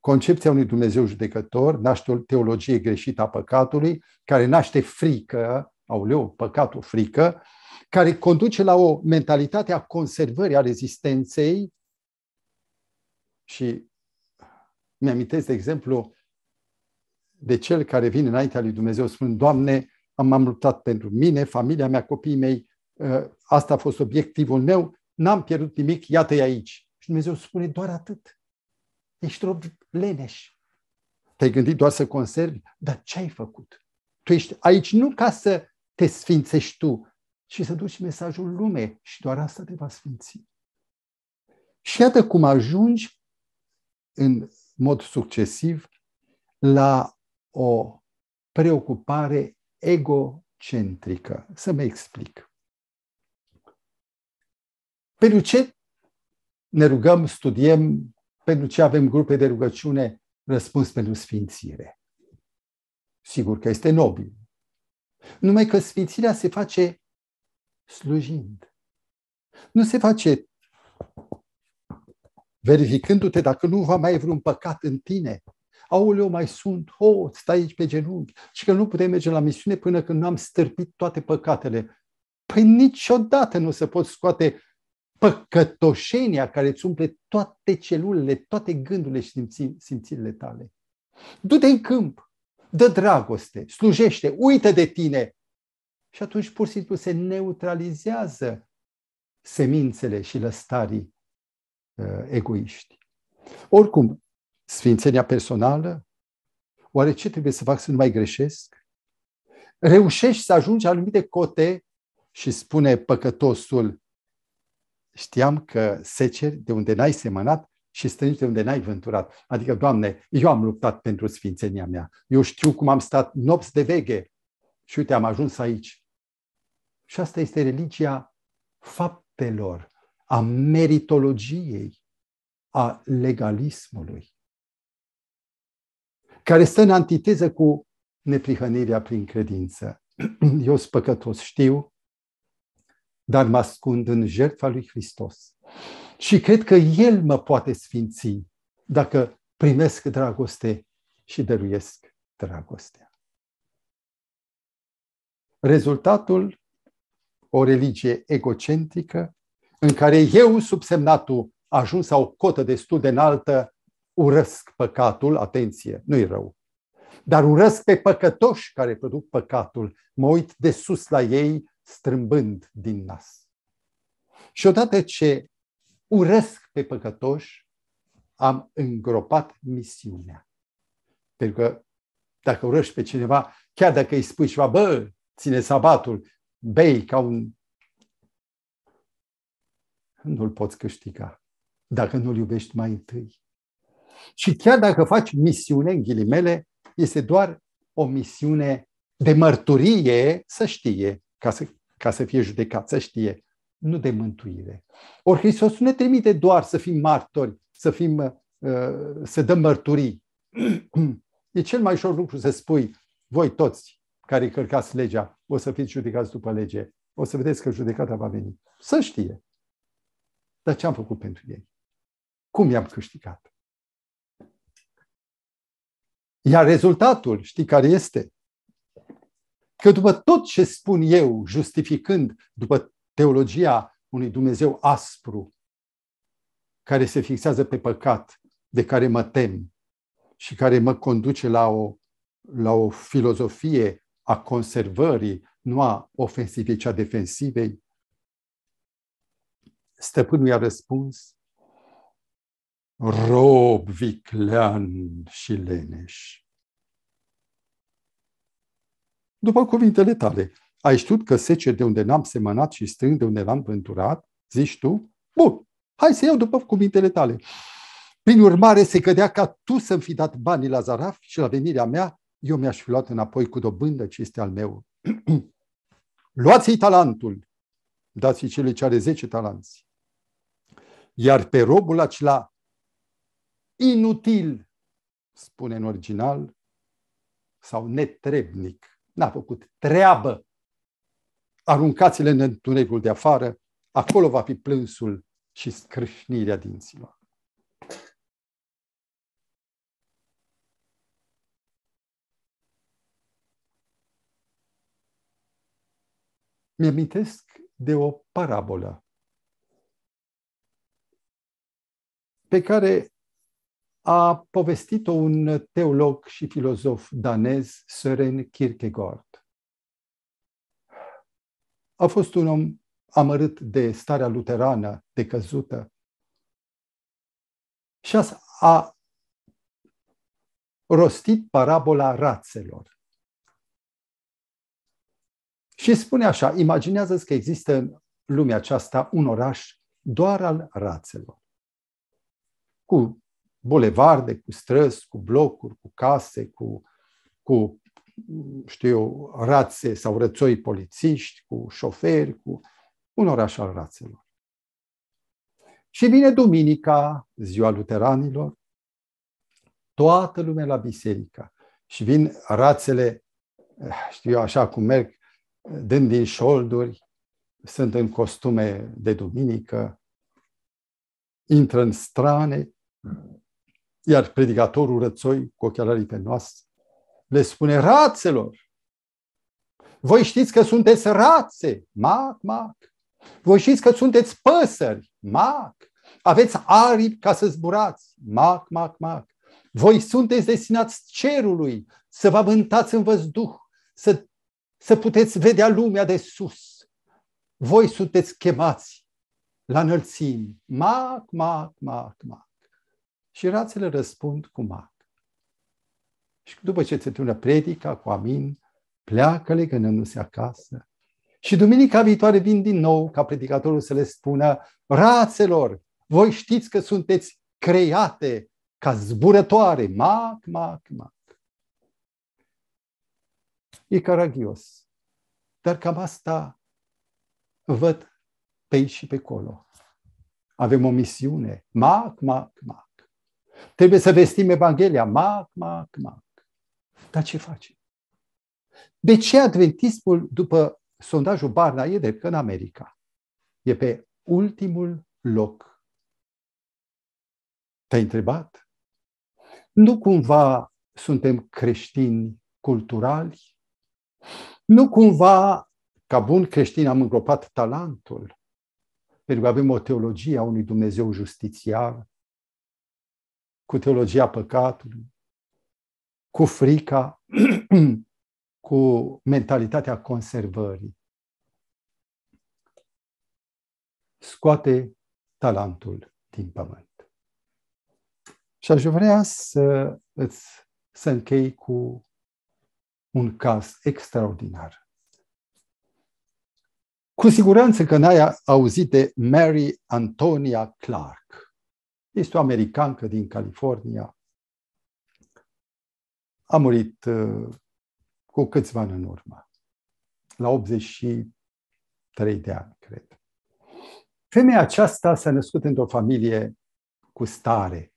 S1: concepția unui Dumnezeu judecător
S2: naște o teologie greșită a păcatului, care naște frică, leu, păcatul, frică, care conduce la o mentalitate a conservării, a rezistenței și mi-amintesc, de exemplu, de cel care vine înaintea lui Dumnezeu spun, Doamne, am luptat pentru mine, familia mea, copiii mei, ă, asta a fost obiectivul meu, n-am pierdut nimic, iată-i aici. Și Dumnezeu spune doar atât. Ești rob leneș. Te-ai gândit doar să conservi? Dar ce ai făcut? Tu ești aici nu ca să te sfințești tu, ci să duci mesajul lume și doar asta te va sfinți. Și iată cum ajungi în mod succesiv la o preocupare egocentrică. Să mă explic. Pentru ce ne rugăm, studiem, pentru ce avem grupe de rugăciune, răspuns pentru sfințire. Sigur că este nobil. Numai că sfințirea se face slujind. Nu se face verificându-te dacă nu va mai e vreun păcat în tine. Aoleu, mai sunt, o, oh, stai aici pe genunchi și că nu putem merge la misiune până când nu am stârpit toate păcatele. Păi niciodată nu se pot scoate păcătoșenia care îți umple toate celulele, toate gândurile și simți, simțirile tale. Du-te în câmp, dă dragoste, slujește, uită de tine. Și atunci pur și simplu se neutralizează semințele și lăstarii uh, egoiști. Oricum, sfințenia personală, oare ce trebuie să fac să nu mai greșesc? Reușești să ajungi la anumite cote și spune păcătosul, știam că seceri de unde n-ai semănat și strângi de unde n-ai vânturat. Adică, Doamne, eu am luptat pentru sfințenia mea. Eu știu cum am stat nopți de veche și uite, am ajuns aici. Și asta este religia faptelor, a meritologiei, a legalismului, care stă în antiteză cu neprihănirea prin credință. (clears throat) Eu sunt păcătos, știu, dar mă ascund în jertfa lui Hristos. Și cred că El mă poate sfinți dacă primesc dragoste și dăruiesc dragostea. Rezultatul, o religie egocentrică, în care eu, subsemnatul, ajuns la o cotă destul de înaltă, urăsc păcatul, atenție, nu-i rău, dar urăsc pe păcătoși care produc păcatul, mă uit de sus la ei strâmbând din nas. Și odată ce urăsc pe păcătoși, am îngropat misiunea. Pentru că dacă urăști pe cineva, chiar dacă îi spui ceva, bă, ține sabatul, bei ca un... Nu-l poți câștiga dacă nu-l iubești mai întâi. Și chiar dacă faci misiune, în ghilimele, este doar o misiune de mărturie să știe ca să, ca să fie judecat, să știe, nu de mântuire. Ori Hristos nu ne trimite doar să fim martori, să, fim, uh, să dăm mărturii. E cel mai ușor lucru să spui, voi toți care călcați legea, o să fiți judecați după lege. O să vedeți că judecata va veni. Să știe. Dar ce am făcut pentru ei? Cum i-am câștigat? Iar rezultatul, știi care este? că după tot ce spun eu, justificând după teologia unui Dumnezeu aspru, care se fixează pe păcat, de care mă tem și care mă conduce la o, la o filozofie a conservării, nu a ofensivei, ci a defensivei, stăpânul i-a răspuns, rob viclean și leneș, după cuvintele tale. Ai știut că sece de unde n-am semănat și strâng de unde l-am vânturat? Zici tu? Bun, hai să iau după cuvintele tale. Prin urmare, se cădea ca tu să-mi fi dat banii la zaraf și la venirea mea, eu mi-aș fi luat înapoi cu dobândă ce este al meu. (clears throat) Luați-i talentul, dați-i cele ce are 10 talanți. Iar pe robul acela inutil, spune în original, sau netrebnic, N-a făcut treabă. Aruncați-le în întunericul de afară, acolo va fi plânsul și scrâșnirea dinților. Mi-amintesc de o parabolă pe care a povestit-o un teolog și filozof danez, Søren Kierkegaard. A fost un om amărât de starea luterană decăzută
S1: și a, rostit parabola rațelor. Și spune așa, imaginează-ți
S2: că există în lumea aceasta un oraș doar al rațelor, cu bulevarde cu străzi, cu blocuri, cu case, cu, cu știu rațe sau rățoi polițiști, cu șoferi, cu un oraș al rațelor. Și vine duminica, ziua luteranilor, toată lumea la biserică și vin rațele, știu eu, așa cum merg, dând din șolduri, sunt în costume de duminică, intră în strane, iar predicatorul rățoi, cu ochelarii pe noastră, le spune rațelor, voi știți că sunteți rațe, mac, mac. Voi știți că sunteți păsări, mac. Aveți aripi ca să zburați, mac, mac, mac. Voi sunteți destinați cerului, să vă vântați în văzduh, să, să puteți vedea lumea de sus. Voi sunteți chemați la înălțimi, mac, mac, mac, mac. Și rațele răspund cu mac. Și după ce se termină predica cu amin, pleacă legănându-se acasă. Și duminica viitoare vin din nou ca predicatorul să le spună, rațelor, voi știți că sunteți create ca zburătoare, mac, mac, mac. E caragios. Dar cam asta văd pe aici și pe acolo. Avem o misiune, mac, mac, mac. Trebuie să vestim Evanghelia. Mac, mac, mac. Dar ce face? De ce adventismul, după sondajul Barna, e drept că în America e pe ultimul loc? Te-ai întrebat? Nu cumva suntem creștini culturali? Nu cumva, ca bun creștin, am îngropat talentul? Pentru că avem o teologie a unui Dumnezeu justițiar, cu teologia păcatului, cu frica, (clears throat) cu mentalitatea conservării. Scoate talentul din pământ. Și aș vrea să îți să închei cu un caz extraordinar. Cu siguranță că n-ai auzit de Mary Antonia Clark este o americancă din California. A murit uh, cu câțiva ani în urmă, la 83 de ani, cred. Femeia aceasta s-a născut într-o familie cu stare.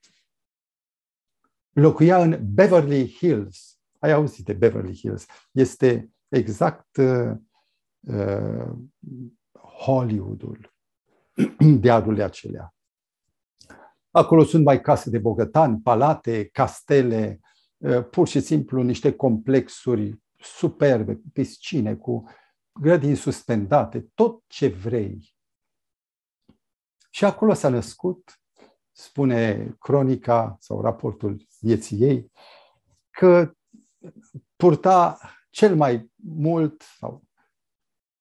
S2: Locuia în Beverly Hills. Ai auzit de Beverly Hills. Este exact uh, uh Hollywoodul (clears throat) de adurile acelea. Acolo sunt mai case de bogătani, palate, castele, eh, pur și simplu niște complexuri superbe, cu piscine, cu grădini suspendate, tot ce vrei. Și acolo s-a născut, spune cronica sau raportul vieții ei, că purta cel mai mult sau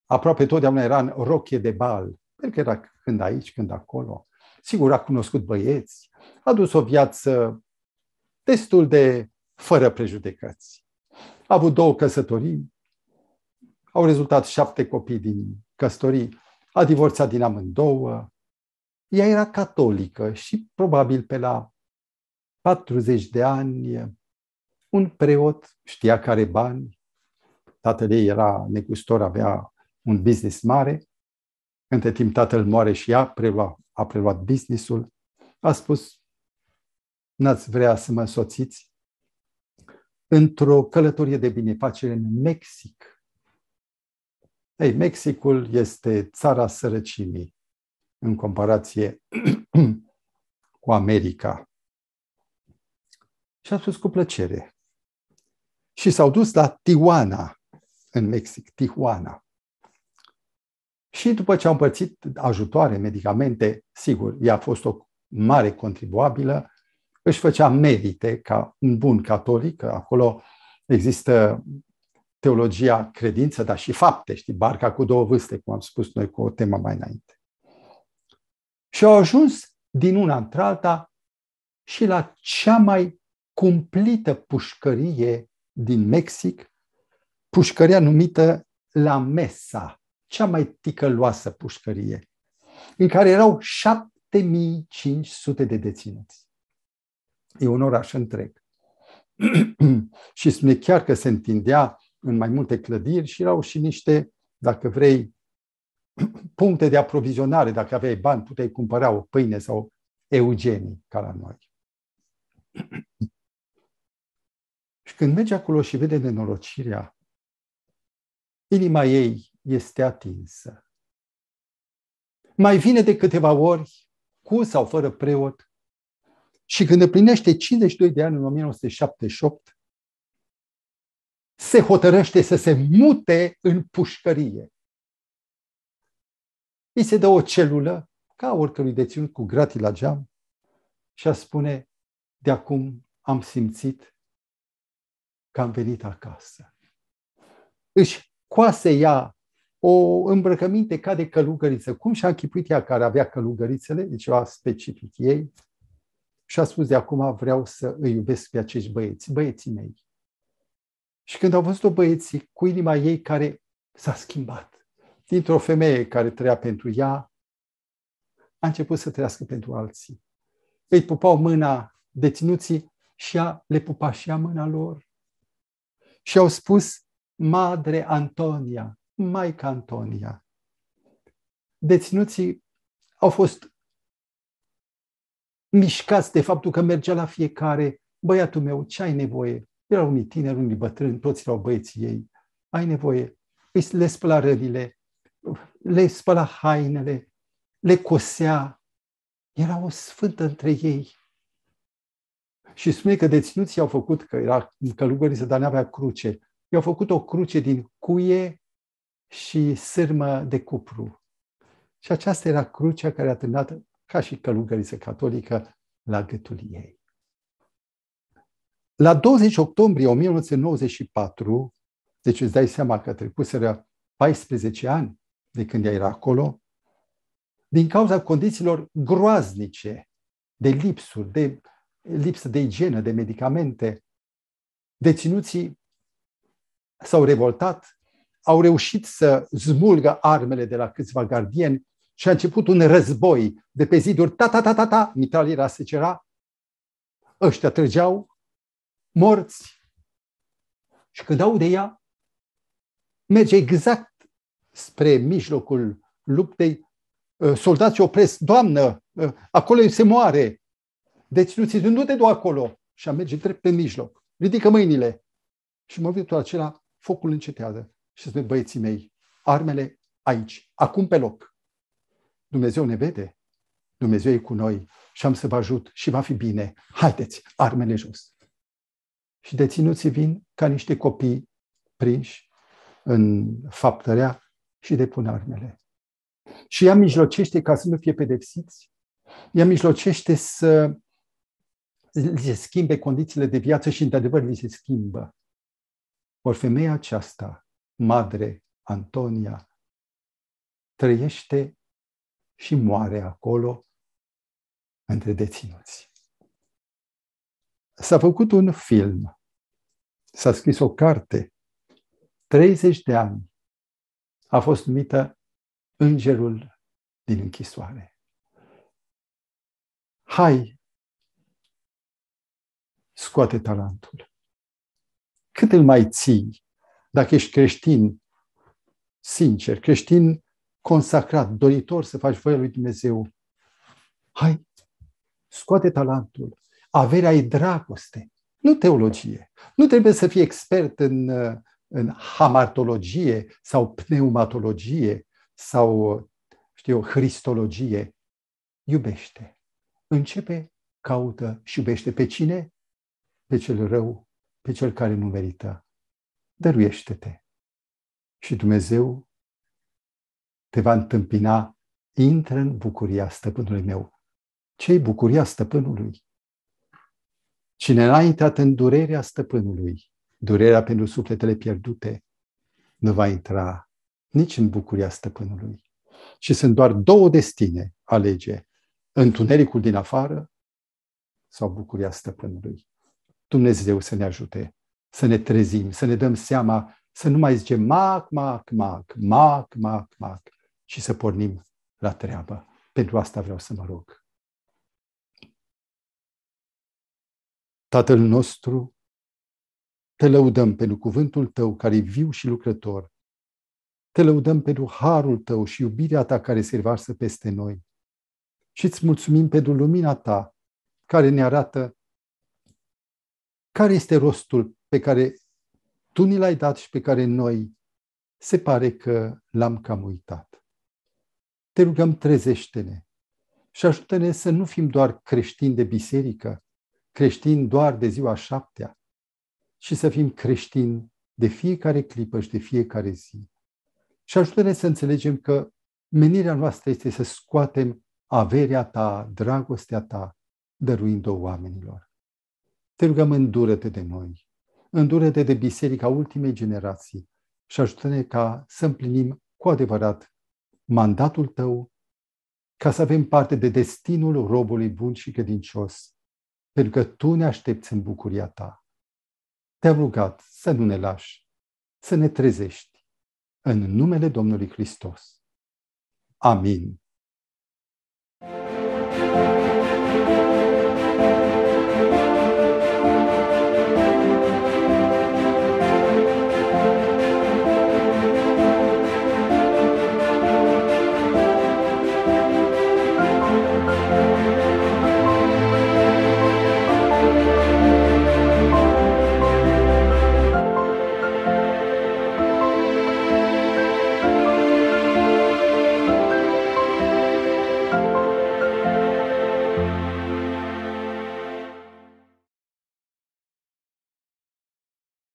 S2: aproape totdeauna era în rochie de bal, pentru că era când aici, când acolo. Sigur, a cunoscut băieți, a dus o viață destul de fără prejudecăți. A avut două căsătorii, au rezultat șapte copii din căsătorii, a divorțat din amândouă. Ea era catolică și probabil pe la 40 de ani un preot știa care bani, tatăl ei era negustor, avea un business mare între timp tatăl moare și ea prelua, a preluat businessul. A spus, n-ați vrea să mă soțiți? Într-o călătorie de binefacere în Mexic. Ei, Mexicul este țara sărăcimii în comparație (clears throat) cu America. Și a spus cu plăcere. Și s-au dus la Tijuana, în Mexic, Tijuana. Și după ce au împărțit ajutoare, medicamente, sigur, ea a fost o mare contribuabilă, își făcea merite ca un bun catolic, acolo există teologia, credință, dar și fapte, știi, barca cu două vâste, cum am spus noi cu o temă mai înainte. Și au ajuns din una între alta și la cea mai cumplită pușcărie din Mexic, pușcăria numită La Mesa, cea mai ticăloasă pușcărie, în care erau 7500 de deținuți. E un oraș întreg. (clears throat) și spune chiar că se întindea în mai multe clădiri și erau și niște, dacă vrei, (clears throat) puncte de aprovizionare. Dacă aveai bani, puteai cumpăra o pâine sau eugenii, ca la noi. (clears throat) Și când merge acolo și vede nenorocirea, inima ei este atinsă. Mai vine de câteva ori, cu sau fără preot, și când împlinește 52 de ani în 1978, se hotărăște să se mute în pușcărie. Îi se dă o celulă, ca oricărui deținut cu gratii la geam, și a spune, de acum am simțit că am venit acasă. Își coase ea o îmbrăcăminte ca de călugăriță. Cum și-a închipuit ea care avea călugărițele, e deci ceva specific ei, și a spus de acum vreau să îi iubesc pe acești băieți, băieții mei. Și când au văzut-o băieții cu inima ei care s-a schimbat, dintr-o femeie care trăia pentru ea, a început să trăiască pentru alții. Îi pupau mâna deținuții și ea le pupa și ea mâna lor. Și au spus, Madre Antonia, Maica Antonia. Deținuții au fost mișcați de faptul că mergea la fiecare, băiatul meu, ce ai nevoie? Erau unii tineri, unii bătrâni, toți erau băieții ei. Ai nevoie? Îi le spăla rănile, le spăla hainele, le cosea. Era o sfântă între ei. Și spune că deținuții au făcut, că era în călugăriță, dar nu avea cruce. I-au făcut o cruce din cuie și sârmă de cupru. Și aceasta era crucea care a târnat ca și călugăriță catolică la gâtul ei. La 20 octombrie 1994, deci îți dai seama că trecuseră 14 ani de când ea era acolo, din cauza condițiilor groaznice de lipsuri, de lipsă de igienă, de medicamente, deținuții s-au revoltat au reușit să zmulgă armele de la câțiva gardieni și a început un război de pe ziduri, ta-ta-ta-ta-ta, mitraliera se cera, ăștia trăgeau morți. Și când de ea, merge exact spre mijlocul luptei, ă, soldații opresc, doamnă, ă, acolo se moare. Deci nu, ți, nu te du acolo. Și a merge drept pe mijloc. Ridică mâinile. Și mă momentul acela, focul încetează și spune, băieții mei, armele aici, acum pe loc. Dumnezeu ne vede, Dumnezeu e cu noi și am să vă ajut și va fi bine. Haideți, armele jos. Și deținuții vin ca niște copii prinși în faptărea și depun armele. Și ea mijlocește ca să nu fie pedepsiți, ea mijlocește să li se schimbe condițiile de viață și, într-adevăr, li se schimbă.
S1: Ori femeia aceasta Madre Antonia trăiește și moare acolo între deținuți. S-a făcut un film, s-a scris
S2: o carte, 30 de ani a fost numită
S1: Îngerul din închisoare. Hai, scoate talentul. Cât
S2: îl mai ții dacă ești creștin, sincer, creștin consacrat, doritor să faci voia lui Dumnezeu, hai, scoate talentul. Averea e dragoste, nu teologie. Nu trebuie să fii expert în, în hamartologie sau pneumatologie sau, știu eu, hristologie. Iubește. Începe, caută și iubește pe cine? Pe cel rău, pe cel care nu merită dăruiește-te. Și Dumnezeu te va întâmpina, intră în bucuria stăpânului meu. Ce-i bucuria stăpânului? Cine n-a intrat în durerea stăpânului, durerea pentru sufletele pierdute, nu va intra nici în bucuria stăpânului. Și sunt doar două destine, alege, întunericul din afară sau bucuria stăpânului. Dumnezeu să ne ajute! să ne trezim, să ne dăm seama, să nu mai zicem mac, mac, mac, mac, mac, mac,
S1: și să pornim la treabă. Pentru asta vreau să mă rog. Tatăl nostru, te lăudăm pentru cuvântul tău care e viu și lucrător. Te lăudăm pentru harul tău și
S2: iubirea ta care se revarsă peste noi. Și îți mulțumim pentru lumina ta care ne arată care este rostul pe care tu ni l-ai dat și pe care noi se pare că l-am cam uitat. Te rugăm, trezește-ne și ajută-ne să nu fim doar creștini de biserică, creștini doar de ziua șaptea, și să fim creștini de fiecare clipă și de fiecare zi. Și ajută-ne să înțelegem că menirea noastră este să scoatem averea ta, dragostea ta, dăruind-o oamenilor. Te rugăm, îndură-te de noi îndură-te de biserica ultimei generații și ajută-ne ca să împlinim cu adevărat mandatul tău, ca să avem parte de destinul robului bun și credincios, pentru că tu ne aștepți în bucuria ta. Te-am rugat să nu ne lași, să ne trezești, în numele Domnului Hristos. Amin.